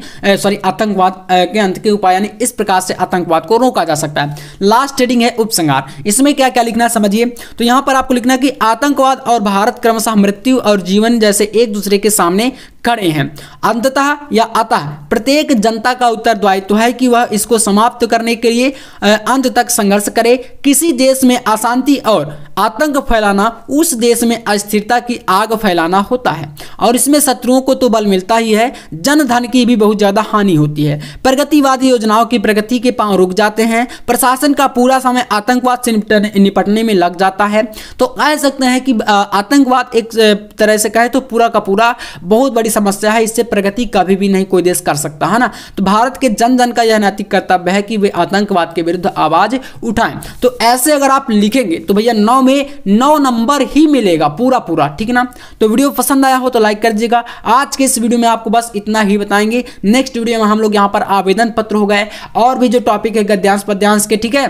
सॉरी आतंकवाद के अंत के उपाय यानी इस प्रकार से आतंकवाद को रोका जा सकता है लास्ट हेडिंग है उपसंहार इसमें क्या क्या लिखना है समझिए तो यहाँ पर आपको लिखना है कि आतंकवाद और भारत क्रमशः मृत्यु और जीवन जैसे एक दूसरे के सामने खड़े हैं अंततः या अतः प्रत्येक जनता का उत्तरदायित्व है कि वह इसको समाप्त करने के लिए अंत तक संघर्ष करे किसी देश में अशांति और आतंक फैलाना उस देश में अस्थिरता की आग फैलाना होता है और इसमें शत्रुओं को तो बल मिलता ही है जन धन की भी बहुत ज़्यादा हानि होती है प्रगतिवादी योजनाओं की प्रगति के पांव रुक जाते हैं प्रशासन का पूरा समय आतंकवाद से निपटने में लग जाता है तो कह सकते हैं कि आतंकवाद एक तरह से कहे तो पूरा का पूरा बहुत बड़ी की समस्या है इससे प्रगति कभी भी नहीं कोई देश कर सकता है ना तो भारत के जन जन का यह नैतिक कर्तव्य है कि वे आतंकवाद के विरुद्ध आवाज उठाएं तो ऐसे अगर आप लिखेंगे तो भैया नौ में नौ नंबर ही मिलेगा पूरा पूरा ठीक ना तो वीडियो पसंद आया हो तो लाइक कर दीजिएगा आज के इस वीडियो में आपको बस इतना ही बताएंगे नेक्स्ट वीडियो में हम लोग यहाँ पर आवेदन पत्र हो गए और भी जो टॉपिक है गद्यांश पद्यांश के ठीक है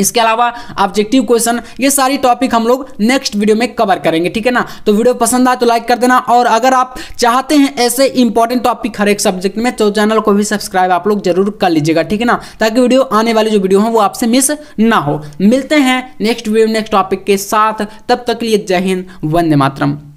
इसके अलावा ऑब्जेक्टिव क्वेश्चन ये सारी टॉपिक हम लोग नेक्स्ट वीडियो में कवर करेंगे ठीक है ना तो वीडियो पसंद आए तो लाइक कर देना और अगर आप चाहते हैं ऐसे इंपॉर्टेंट टॉपिक हर एक सब्जेक्ट में तो चैनल को भी सब्सक्राइब आप लोग जरूर कर लीजिएगा ठीक है ना ताकि वीडियो आने वाली जो वीडियो हो वो आपसे मिस ना हो मिलते हैं नेक्स्ट वीडियो नेक्स्ट टॉपिक के साथ तब तक लिए जय हिंद वंदे मातरम